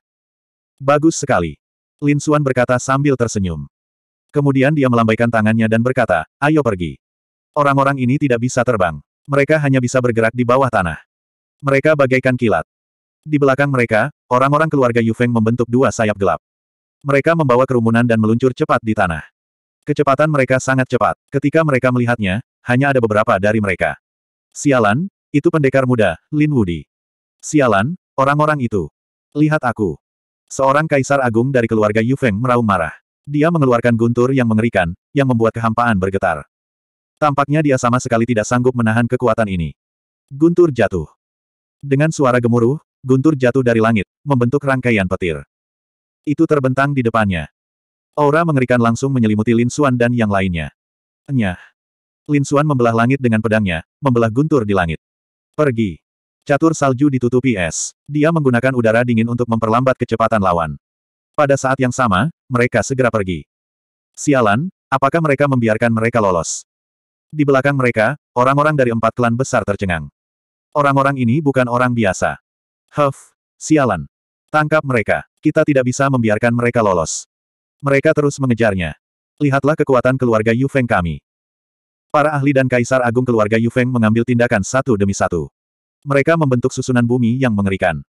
[SPEAKER 1] Bagus sekali. Lin Suan berkata sambil tersenyum. Kemudian dia melambaikan tangannya dan berkata, ayo pergi. Orang-orang ini tidak bisa terbang. Mereka hanya bisa bergerak di bawah tanah. Mereka bagaikan kilat. Di belakang mereka, orang-orang keluarga Yufeng membentuk dua sayap gelap. Mereka membawa kerumunan dan meluncur cepat di tanah. Kecepatan mereka sangat cepat. Ketika mereka melihatnya, hanya ada beberapa dari mereka. Sialan, itu pendekar muda, Lin Wudi. Sialan, orang-orang itu. Lihat aku. Seorang kaisar agung dari keluarga Yufeng meraung marah. Dia mengeluarkan guntur yang mengerikan, yang membuat kehampaan bergetar. Tampaknya dia sama sekali tidak sanggup menahan kekuatan ini. Guntur jatuh. Dengan suara gemuruh, guntur jatuh dari langit, membentuk rangkaian petir. Itu terbentang di depannya. Aura mengerikan langsung menyelimuti Lin Xuan dan yang lainnya. Enyah. Lin Xuan membelah langit dengan pedangnya, membelah guntur di langit. Pergi. Catur salju ditutupi es. Dia menggunakan udara dingin untuk memperlambat kecepatan lawan. Pada saat yang sama, mereka segera pergi. Sialan, apakah mereka membiarkan mereka lolos? Di belakang mereka, orang-orang dari empat klan besar tercengang. Orang-orang ini bukan orang biasa. Huff, sialan. Tangkap mereka. Kita tidak bisa membiarkan mereka lolos. Mereka terus mengejarnya. Lihatlah kekuatan keluarga Yu Feng kami. Para ahli dan kaisar agung keluarga Yu Feng mengambil tindakan satu demi satu. Mereka membentuk susunan bumi yang mengerikan.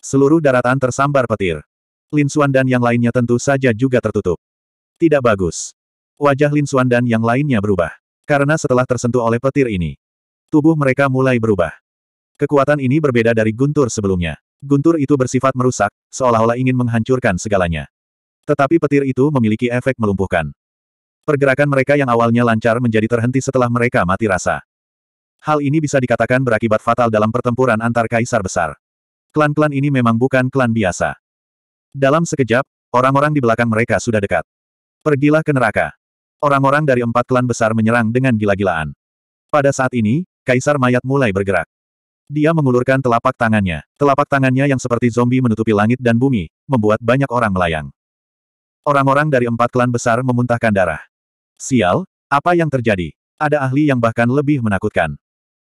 [SPEAKER 1] Seluruh daratan tersambar petir. Lin Xuan dan yang lainnya tentu saja juga tertutup. Tidak bagus. Wajah Lin Xuan dan yang lainnya berubah. Karena setelah tersentuh oleh petir ini, tubuh mereka mulai berubah. Kekuatan ini berbeda dari guntur sebelumnya. Guntur itu bersifat merusak, seolah-olah ingin menghancurkan segalanya. Tetapi petir itu memiliki efek melumpuhkan. Pergerakan mereka yang awalnya lancar menjadi terhenti setelah mereka mati rasa. Hal ini bisa dikatakan berakibat fatal dalam pertempuran antar kaisar besar. Klan-klan ini memang bukan klan biasa. Dalam sekejap, orang-orang di belakang mereka sudah dekat. Pergilah ke neraka. Orang-orang dari empat klan besar menyerang dengan gila-gilaan. Pada saat ini, kaisar mayat mulai bergerak. Dia mengulurkan telapak tangannya. Telapak tangannya yang seperti zombie menutupi langit dan bumi, membuat banyak orang melayang. Orang-orang dari empat klan besar memuntahkan darah. Sial, apa yang terjadi? Ada ahli yang bahkan lebih menakutkan.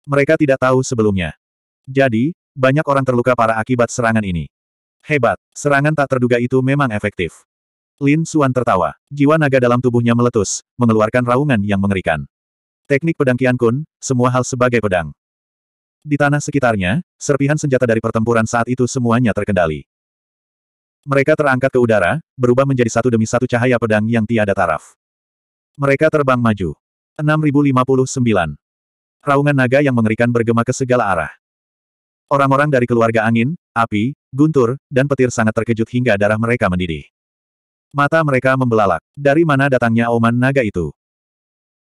[SPEAKER 1] Mereka tidak tahu sebelumnya. Jadi, banyak orang terluka parah akibat serangan ini. Hebat, serangan tak terduga itu memang efektif. Lin Suan tertawa. Jiwa naga dalam tubuhnya meletus, mengeluarkan raungan yang mengerikan. Teknik pedang Kian Kun, semua hal sebagai pedang. Di tanah sekitarnya, serpihan senjata dari pertempuran saat itu semuanya terkendali. Mereka terangkat ke udara, berubah menjadi satu demi satu cahaya pedang yang tiada taraf. Mereka terbang maju. 6059. Raungan naga yang mengerikan bergema ke segala arah. Orang-orang dari keluarga angin, api, guntur, dan petir sangat terkejut hingga darah mereka mendidih. Mata mereka membelalak. Dari mana datangnya oman naga itu?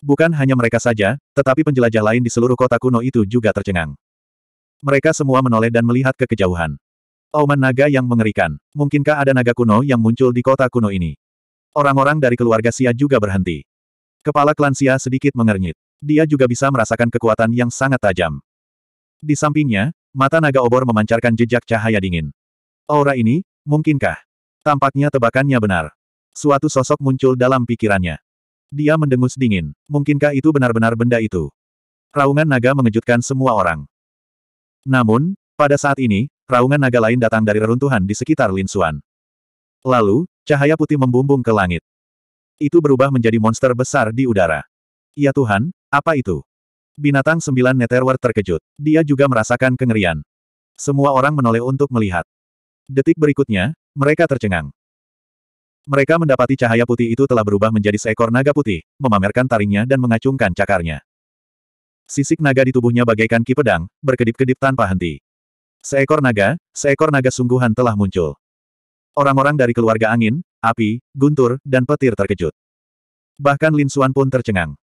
[SPEAKER 1] Bukan hanya mereka saja, tetapi penjelajah lain di seluruh kota kuno itu juga tercengang. Mereka semua menoleh dan melihat ke kejauhan. Auman naga yang mengerikan. Mungkinkah ada naga kuno yang muncul di kota kuno ini? Orang-orang dari keluarga Sia juga berhenti. Kepala klan Sia sedikit mengernyit. Dia juga bisa merasakan kekuatan yang sangat tajam. Di sampingnya, mata naga obor memancarkan jejak cahaya dingin. Aura ini, mungkinkah? Tampaknya tebakannya benar. Suatu sosok muncul dalam pikirannya. Dia mendengus dingin. Mungkinkah itu benar-benar benda itu? Raungan naga mengejutkan semua orang. Namun, pada saat ini, raungan naga lain datang dari reruntuhan di sekitar Lin Xuan. Lalu, cahaya putih membumbung ke langit. Itu berubah menjadi monster besar di udara. Ya Tuhan, apa itu? Binatang sembilan Netherworld terkejut. Dia juga merasakan kengerian. Semua orang menoleh untuk melihat. Detik berikutnya, mereka tercengang. Mereka mendapati cahaya putih itu telah berubah menjadi seekor naga putih, memamerkan taringnya dan mengacungkan cakarnya. Sisik naga di tubuhnya bagaikan ki pedang, berkedip-kedip tanpa henti. Seekor naga, seekor naga sungguhan telah muncul. Orang-orang dari keluarga angin, api, guntur, dan petir terkejut. Bahkan Lin Suan pun tercengang.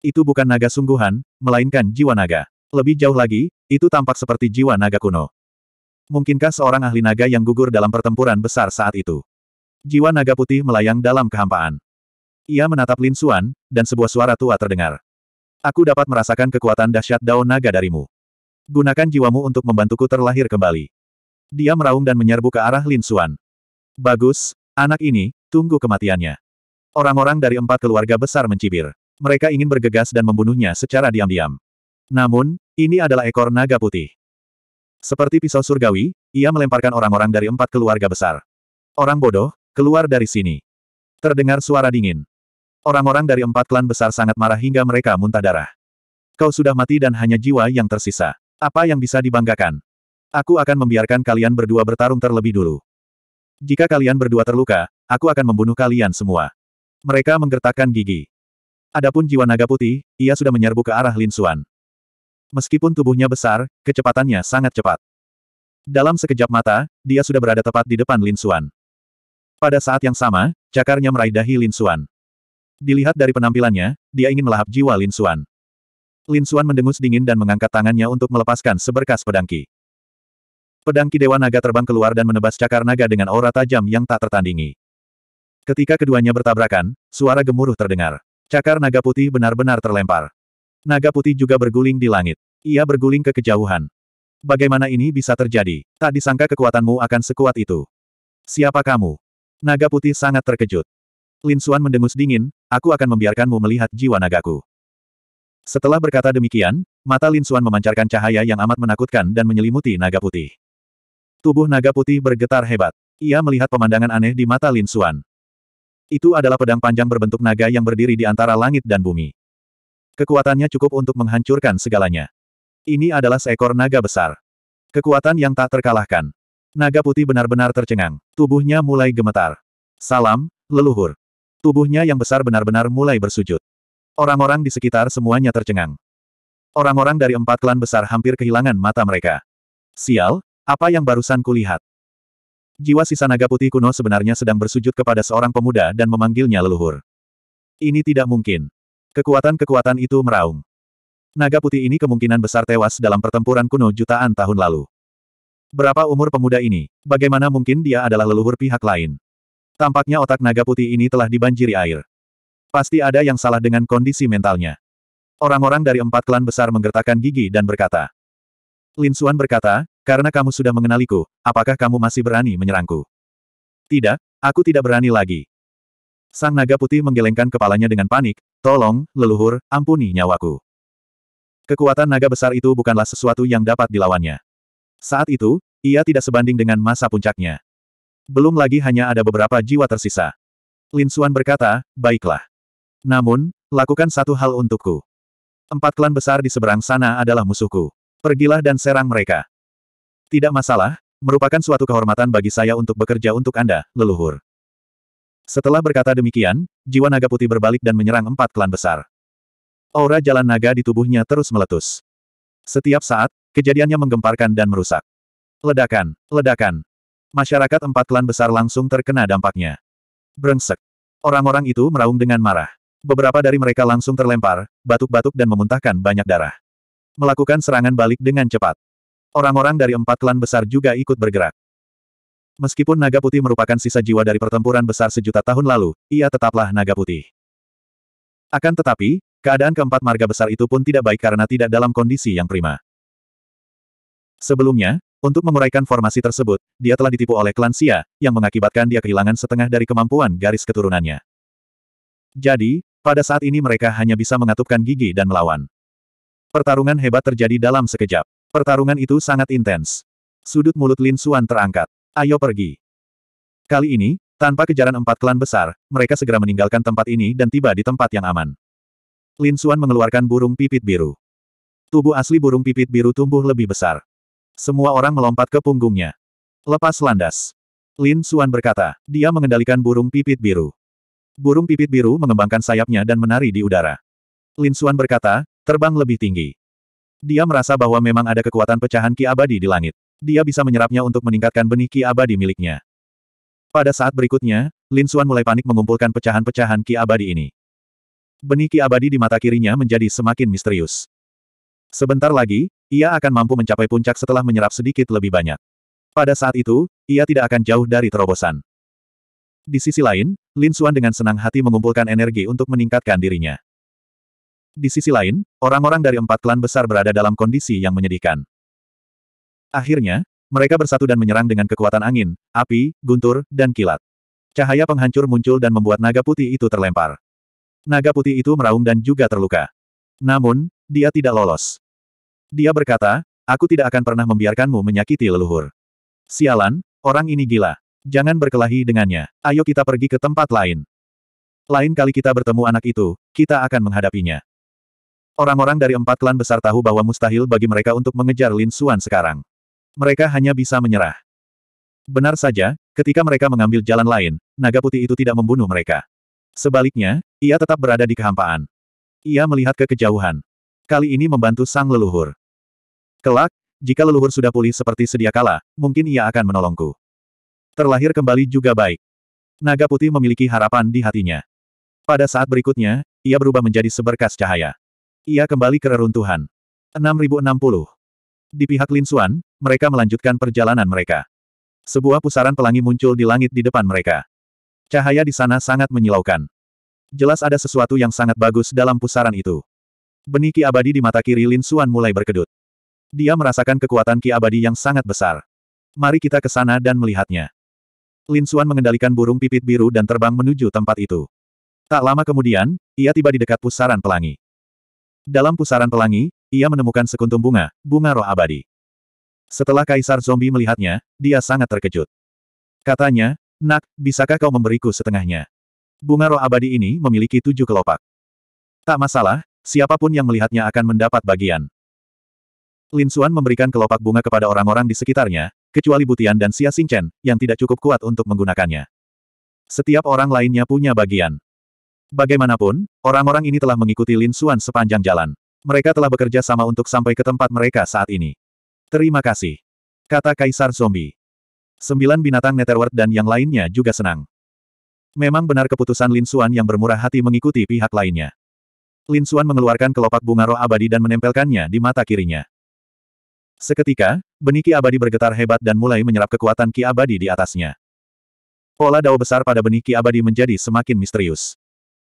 [SPEAKER 1] Itu bukan naga sungguhan, melainkan jiwa naga. Lebih jauh lagi, itu tampak seperti jiwa naga kuno. Mungkinkah seorang ahli naga yang gugur dalam pertempuran besar saat itu? Jiwa naga putih melayang dalam kehampaan. Ia menatap Lin Suan, dan sebuah suara tua terdengar. Aku dapat merasakan kekuatan dahsyat Dao Naga darimu. Gunakan jiwamu untuk membantuku terlahir kembali. Dia meraung dan menyerbu ke arah Lin Xuan. Bagus, anak ini, tunggu kematiannya. Orang-orang dari empat keluarga besar mencibir. Mereka ingin bergegas dan membunuhnya secara diam-diam. Namun, ini adalah ekor naga putih. Seperti pisau surgawi, ia melemparkan orang-orang dari empat keluarga besar. Orang bodoh, keluar dari sini. Terdengar suara dingin. Orang-orang dari empat klan besar sangat marah hingga mereka muntah darah. Kau sudah mati dan hanya jiwa yang tersisa. Apa yang bisa dibanggakan? Aku akan membiarkan kalian berdua bertarung terlebih dulu. Jika kalian berdua terluka, aku akan membunuh kalian semua. Mereka menggertakkan gigi. Adapun jiwa naga putih, ia sudah menyerbu ke arah Lin Xuan. Meskipun tubuhnya besar, kecepatannya sangat cepat. Dalam sekejap mata, dia sudah berada tepat di depan Lin Xuan. Pada saat yang sama, cakarnya meraih dahi Lin Xuan. Dilihat dari penampilannya, dia ingin melahap jiwa Lin Xuan. Lin Xuan mendengus dingin dan mengangkat tangannya untuk melepaskan seberkas pedangki. Pedangki Dewa Naga terbang keluar dan menebas cakar naga dengan aura tajam yang tak tertandingi. Ketika keduanya bertabrakan, suara gemuruh terdengar. Cakar naga putih benar-benar terlempar. Naga putih juga berguling di langit. Ia berguling ke kejauhan. Bagaimana ini bisa terjadi? Tak disangka kekuatanmu akan sekuat itu. Siapa kamu? Naga putih sangat terkejut. Lin Suan mendengus dingin, aku akan membiarkanmu melihat jiwa nagaku. Setelah berkata demikian, mata Lin Suan memancarkan cahaya yang amat menakutkan dan menyelimuti naga putih. Tubuh naga putih bergetar hebat. Ia melihat pemandangan aneh di mata Lin Suan. Itu adalah pedang panjang berbentuk naga yang berdiri di antara langit dan bumi. Kekuatannya cukup untuk menghancurkan segalanya. Ini adalah seekor naga besar. Kekuatan yang tak terkalahkan. Naga putih benar-benar tercengang. Tubuhnya mulai gemetar. Salam, leluhur. Tubuhnya yang besar benar-benar mulai bersujud. Orang-orang di sekitar semuanya tercengang. Orang-orang dari empat klan besar hampir kehilangan mata mereka. Sial, apa yang barusan kulihat? Jiwa sisa naga putih kuno sebenarnya sedang bersujud kepada seorang pemuda dan memanggilnya leluhur. Ini tidak mungkin. Kekuatan-kekuatan itu meraung. Naga putih ini kemungkinan besar tewas dalam pertempuran kuno jutaan tahun lalu. Berapa umur pemuda ini? Bagaimana mungkin dia adalah leluhur pihak lain? Tampaknya otak naga putih ini telah dibanjiri air. Pasti ada yang salah dengan kondisi mentalnya. Orang-orang dari empat klan besar menggertakkan gigi dan berkata. Lin Suan berkata, karena kamu sudah mengenaliku, apakah kamu masih berani menyerangku? Tidak, aku tidak berani lagi. Sang naga putih menggelengkan kepalanya dengan panik, tolong, leluhur, ampuni nyawaku. Kekuatan naga besar itu bukanlah sesuatu yang dapat dilawannya. Saat itu, ia tidak sebanding dengan masa puncaknya. Belum lagi hanya ada beberapa jiwa tersisa. Lin Suan berkata, baiklah. Namun, lakukan satu hal untukku. Empat klan besar di seberang sana adalah musuhku. Pergilah dan serang mereka. Tidak masalah, merupakan suatu kehormatan bagi saya untuk bekerja untuk Anda, leluhur. Setelah berkata demikian, jiwa naga putih berbalik dan menyerang empat klan besar. Aura jalan naga di tubuhnya terus meletus. Setiap saat, kejadiannya menggemparkan dan merusak. Ledakan, ledakan, masyarakat empat klan besar langsung terkena dampaknya. Brengsek. Orang-orang itu meraung dengan marah. Beberapa dari mereka langsung terlempar, batuk-batuk dan memuntahkan banyak darah. Melakukan serangan balik dengan cepat. Orang-orang dari empat klan besar juga ikut bergerak. Meskipun naga putih merupakan sisa jiwa dari pertempuran besar sejuta tahun lalu, ia tetaplah naga putih. Akan tetapi, keadaan keempat marga besar itu pun tidak baik karena tidak dalam kondisi yang prima. Sebelumnya, untuk menguraikan formasi tersebut, dia telah ditipu oleh klan Xia, yang mengakibatkan dia kehilangan setengah dari kemampuan garis keturunannya. Jadi, pada saat ini mereka hanya bisa mengatupkan gigi dan melawan. Pertarungan hebat terjadi dalam sekejap. Pertarungan itu sangat intens. Sudut mulut Lin Suan terangkat. Ayo pergi. Kali ini, tanpa kejaran empat klan besar, mereka segera meninggalkan tempat ini dan tiba di tempat yang aman. Lin Suan mengeluarkan burung pipit biru. Tubuh asli burung pipit biru tumbuh lebih besar. Semua orang melompat ke punggungnya. Lepas landas. Lin Suan berkata, dia mengendalikan burung pipit biru. Burung pipit biru mengembangkan sayapnya dan menari di udara. Lin Suan berkata, terbang lebih tinggi. Dia merasa bahwa memang ada kekuatan pecahan ki abadi di langit. Dia bisa menyerapnya untuk meningkatkan benih ki abadi miliknya. Pada saat berikutnya, Lin Suan mulai panik mengumpulkan pecahan-pecahan ki abadi ini. Benih ki abadi di mata kirinya menjadi semakin misterius. Sebentar lagi, ia akan mampu mencapai puncak setelah menyerap sedikit lebih banyak. Pada saat itu, ia tidak akan jauh dari terobosan. Di sisi lain, Lin Xuan dengan senang hati mengumpulkan energi untuk meningkatkan dirinya. Di sisi lain, orang-orang dari empat klan besar berada dalam kondisi yang menyedihkan. Akhirnya, mereka bersatu dan menyerang dengan kekuatan angin, api, guntur, dan kilat. Cahaya penghancur muncul dan membuat naga putih itu terlempar. Naga putih itu meraung dan juga terluka. Namun, dia tidak lolos. Dia berkata, aku tidak akan pernah membiarkanmu menyakiti leluhur. Sialan, orang ini gila. Jangan berkelahi dengannya. Ayo kita pergi ke tempat lain. Lain kali kita bertemu anak itu, kita akan menghadapinya. Orang-orang dari empat klan besar tahu bahwa mustahil bagi mereka untuk mengejar Lin Xuan sekarang. Mereka hanya bisa menyerah. Benar saja, ketika mereka mengambil jalan lain, naga putih itu tidak membunuh mereka. Sebaliknya, ia tetap berada di kehampaan. Ia melihat ke kejauhan kali ini membantu sang leluhur. Kelak, jika leluhur sudah pulih seperti sedia kala, mungkin ia akan menolongku. Terlahir kembali juga baik. Naga putih memiliki harapan di hatinya. Pada saat berikutnya, ia berubah menjadi seberkas cahaya. Ia kembali ke reruntuhan. 6060. Di pihak Lin Suan, mereka melanjutkan perjalanan mereka. Sebuah pusaran pelangi muncul di langit di depan mereka. Cahaya di sana sangat menyilaukan. Jelas ada sesuatu yang sangat bagus dalam pusaran itu. Benih ki abadi di mata kiri Lin Suan mulai berkedut. Dia merasakan kekuatan ki abadi yang sangat besar. Mari kita ke sana dan melihatnya. Lin Suan mengendalikan burung pipit biru dan terbang menuju tempat itu. Tak lama kemudian, ia tiba di dekat pusaran pelangi. Dalam pusaran pelangi, ia menemukan sekuntum bunga, bunga roh abadi. Setelah kaisar zombie melihatnya, dia sangat terkejut. Katanya, Nak, bisakah kau memberiku setengahnya? Bunga roh abadi ini memiliki tujuh kelopak. Tak masalah, Siapapun yang melihatnya akan mendapat bagian. Lin Xuan memberikan kelopak bunga kepada orang-orang di sekitarnya, kecuali Butian dan Xia Xingchen, yang tidak cukup kuat untuk menggunakannya. Setiap orang lainnya punya bagian. Bagaimanapun, orang-orang ini telah mengikuti Lin Xuan sepanjang jalan. Mereka telah bekerja sama untuk sampai ke tempat mereka saat ini. Terima kasih. Kata Kaisar Zombie. Sembilan binatang Netherworld dan yang lainnya juga senang. Memang benar keputusan Lin Xuan yang bermurah hati mengikuti pihak lainnya. Lin Xuan mengeluarkan kelopak bunga roh abadi dan menempelkannya di mata kirinya. Seketika, benih ki abadi bergetar hebat dan mulai menyerap kekuatan ki abadi di atasnya. Pola dao besar pada benih ki abadi menjadi semakin misterius.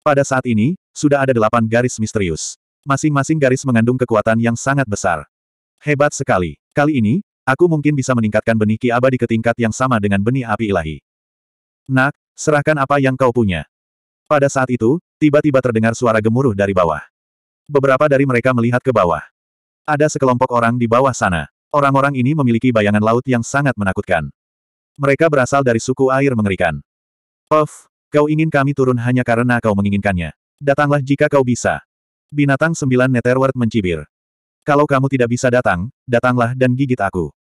[SPEAKER 1] Pada saat ini, sudah ada delapan garis misterius. Masing-masing garis mengandung kekuatan yang sangat besar. Hebat sekali. Kali ini, aku mungkin bisa meningkatkan benih ki abadi ke tingkat yang sama dengan benih api ilahi. Nak, serahkan apa yang kau punya. Pada saat itu, tiba-tiba terdengar suara gemuruh dari bawah. Beberapa dari mereka melihat ke bawah. Ada sekelompok orang di bawah sana. Orang-orang ini memiliki bayangan laut yang sangat menakutkan. Mereka berasal dari suku air mengerikan. Puff, kau ingin kami turun hanya karena kau menginginkannya. Datanglah jika kau bisa. Binatang sembilan Netherworld mencibir. Kalau kamu tidak bisa datang, datanglah dan gigit aku.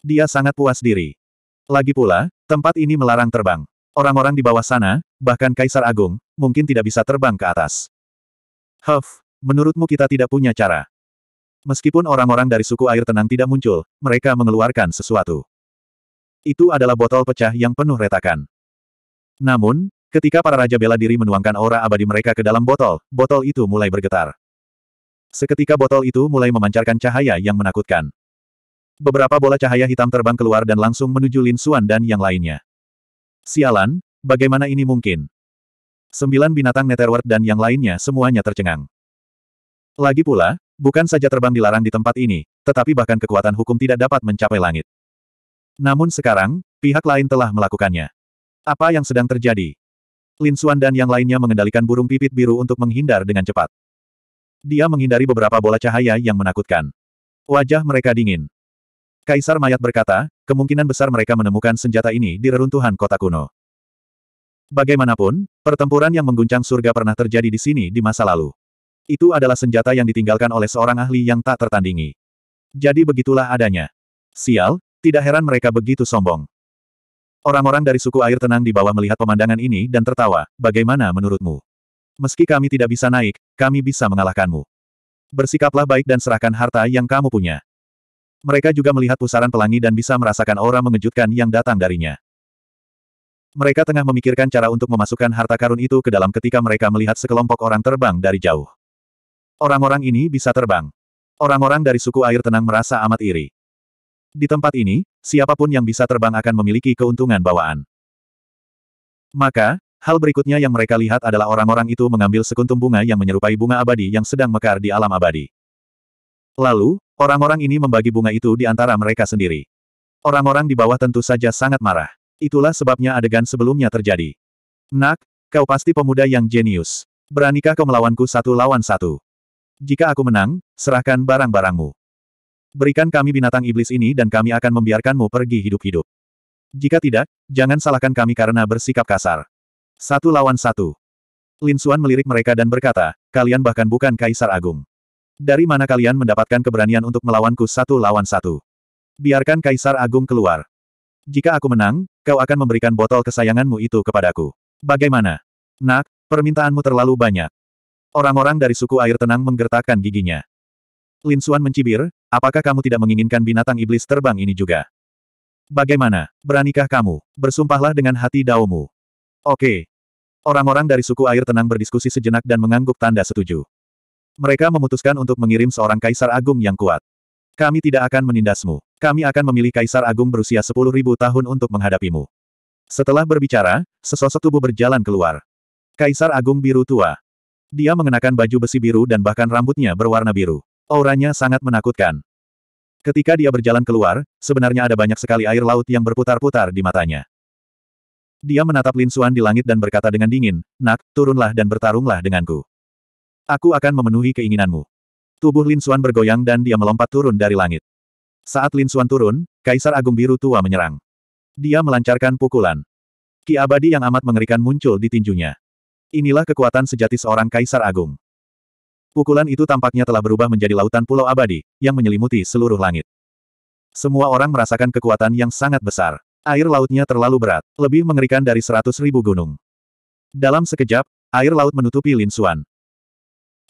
[SPEAKER 1] Dia sangat puas diri. Lagi pula, tempat ini melarang terbang. Orang-orang di bawah sana, bahkan Kaisar Agung, mungkin tidak bisa terbang ke atas. Huff, menurutmu kita tidak punya cara. Meskipun orang-orang dari suku air tenang tidak muncul, mereka mengeluarkan sesuatu. Itu adalah botol pecah yang penuh retakan. Namun, ketika para raja bela diri menuangkan aura abadi mereka ke dalam botol, botol itu mulai bergetar. Seketika botol itu mulai memancarkan cahaya yang menakutkan. Beberapa bola cahaya hitam terbang keluar dan langsung menuju Lin Suan dan yang lainnya. Sialan, bagaimana ini mungkin? Sembilan binatang Netherworld dan yang lainnya semuanya tercengang. Lagi pula, bukan saja terbang dilarang di tempat ini, tetapi bahkan kekuatan hukum tidak dapat mencapai langit. Namun sekarang, pihak lain telah melakukannya. Apa yang sedang terjadi? Lin Xuan dan yang lainnya mengendalikan burung pipit biru untuk menghindar dengan cepat. Dia menghindari beberapa bola cahaya yang menakutkan. Wajah mereka dingin. Kaisar Mayat berkata, kemungkinan besar mereka menemukan senjata ini di reruntuhan kota kuno. Bagaimanapun, pertempuran yang mengguncang surga pernah terjadi di sini di masa lalu. Itu adalah senjata yang ditinggalkan oleh seorang ahli yang tak tertandingi. Jadi begitulah adanya. Sial, tidak heran mereka begitu sombong. Orang-orang dari suku air tenang di bawah melihat pemandangan ini dan tertawa, bagaimana menurutmu? Meski kami tidak bisa naik, kami bisa mengalahkanmu. Bersikaplah baik dan serahkan harta yang kamu punya. Mereka juga melihat pusaran pelangi dan bisa merasakan aura mengejutkan yang datang darinya. Mereka tengah memikirkan cara untuk memasukkan harta karun itu ke dalam ketika mereka melihat sekelompok orang terbang dari jauh. Orang-orang ini bisa terbang. Orang-orang dari suku air tenang merasa amat iri. Di tempat ini, siapapun yang bisa terbang akan memiliki keuntungan bawaan. Maka, hal berikutnya yang mereka lihat adalah orang-orang itu mengambil sekuntum bunga yang menyerupai bunga abadi yang sedang mekar di alam abadi. Lalu, Orang-orang ini membagi bunga itu di antara mereka sendiri. Orang-orang di bawah tentu saja sangat marah. Itulah sebabnya adegan sebelumnya terjadi. Nak, kau pasti pemuda yang jenius. Beranikah kau melawanku satu lawan satu? Jika aku menang, serahkan barang-barangmu. Berikan kami binatang iblis ini dan kami akan membiarkanmu pergi hidup-hidup. Jika tidak, jangan salahkan kami karena bersikap kasar. Satu lawan satu. Lin Xuan melirik mereka dan berkata, kalian bahkan bukan Kaisar Agung. Dari mana kalian mendapatkan keberanian untuk melawanku satu lawan satu? Biarkan Kaisar Agung keluar. Jika aku menang, kau akan memberikan botol kesayanganmu itu kepadaku. Bagaimana? Nak, permintaanmu terlalu banyak. Orang-orang dari suku air tenang menggertakkan giginya. Lin Suan mencibir, apakah kamu tidak menginginkan binatang iblis terbang ini juga? Bagaimana? Beranikah kamu? Bersumpahlah dengan hati daumu. Oke. Orang-orang dari suku air tenang berdiskusi sejenak dan mengangguk tanda setuju. Mereka memutuskan untuk mengirim seorang kaisar agung yang kuat. Kami tidak akan menindasmu. Kami akan memilih kaisar agung berusia 10.000 tahun untuk menghadapimu. Setelah berbicara, sesosok tubuh berjalan keluar. Kaisar Agung Biru Tua. Dia mengenakan baju besi biru dan bahkan rambutnya berwarna biru. Auranya sangat menakutkan. Ketika dia berjalan keluar, sebenarnya ada banyak sekali air laut yang berputar-putar di matanya. Dia menatap Lin Suan di langit dan berkata dengan dingin, Nak, turunlah dan bertarunglah denganku. Aku akan memenuhi keinginanmu. Tubuh Lin Xuan bergoyang dan dia melompat turun dari langit. Saat Lin Xuan turun, Kaisar Agung Biru Tua menyerang. Dia melancarkan pukulan. Ki abadi yang amat mengerikan muncul di tinjunya. Inilah kekuatan sejati seorang Kaisar Agung. Pukulan itu tampaknya telah berubah menjadi lautan pulau abadi, yang menyelimuti seluruh langit. Semua orang merasakan kekuatan yang sangat besar. Air lautnya terlalu berat, lebih mengerikan dari seratus ribu gunung. Dalam sekejap, air laut menutupi Lin Xuan,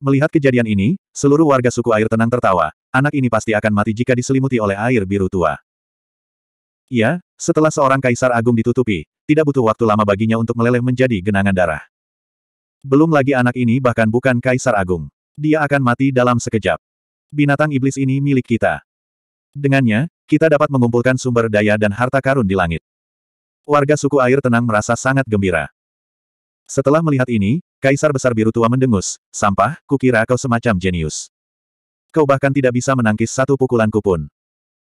[SPEAKER 1] Melihat kejadian ini, seluruh warga suku air tenang tertawa. Anak ini pasti akan mati jika diselimuti oleh air biru tua. Ya, setelah seorang kaisar agung ditutupi, tidak butuh waktu lama baginya untuk meleleh menjadi genangan darah. Belum lagi anak ini bahkan bukan kaisar agung. Dia akan mati dalam sekejap. Binatang iblis ini milik kita. Dengannya, kita dapat mengumpulkan sumber daya dan harta karun di langit. Warga suku air tenang merasa sangat gembira. Setelah melihat ini, Kaisar Besar Biru Tua mendengus, sampah, kukira kau semacam jenius. Kau bahkan tidak bisa menangkis satu pukulanku pun.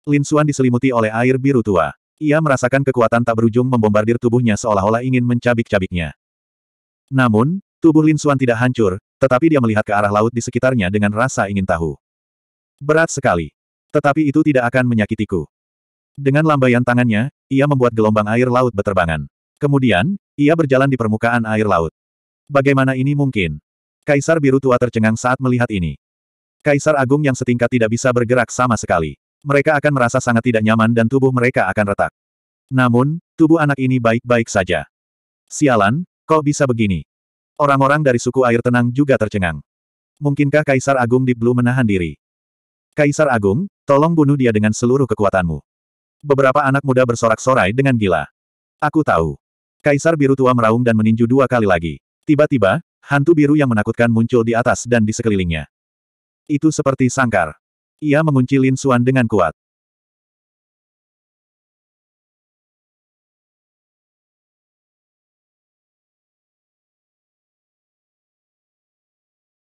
[SPEAKER 1] Lin Xuan diselimuti oleh air biru tua. Ia merasakan kekuatan tak berujung membombardir tubuhnya seolah-olah ingin mencabik-cabiknya. Namun, tubuh Lin Xuan tidak hancur, tetapi dia melihat ke arah laut di sekitarnya dengan rasa ingin tahu. Berat sekali. Tetapi itu tidak akan menyakitiku. Dengan lambaian tangannya, ia membuat gelombang air laut beterbangan. Kemudian, ia berjalan di permukaan air laut. Bagaimana ini mungkin? Kaisar biru tua tercengang saat melihat ini. Kaisar agung yang setingkat tidak bisa bergerak sama sekali. Mereka akan merasa sangat tidak nyaman dan tubuh mereka akan retak. Namun, tubuh anak ini baik-baik saja. Sialan, kok bisa begini? Orang-orang dari suku air tenang juga tercengang. Mungkinkah Kaisar Agung di Blue menahan diri? Kaisar Agung, tolong bunuh dia dengan seluruh kekuatanmu. Beberapa anak muda bersorak-sorai dengan gila. Aku tahu. Kaisar Biru Tua meraung dan meninju dua kali lagi. Tiba-tiba, hantu biru yang menakutkan muncul di atas dan di sekelilingnya. Itu seperti sangkar. Ia mengunci Lin Xuan dengan kuat.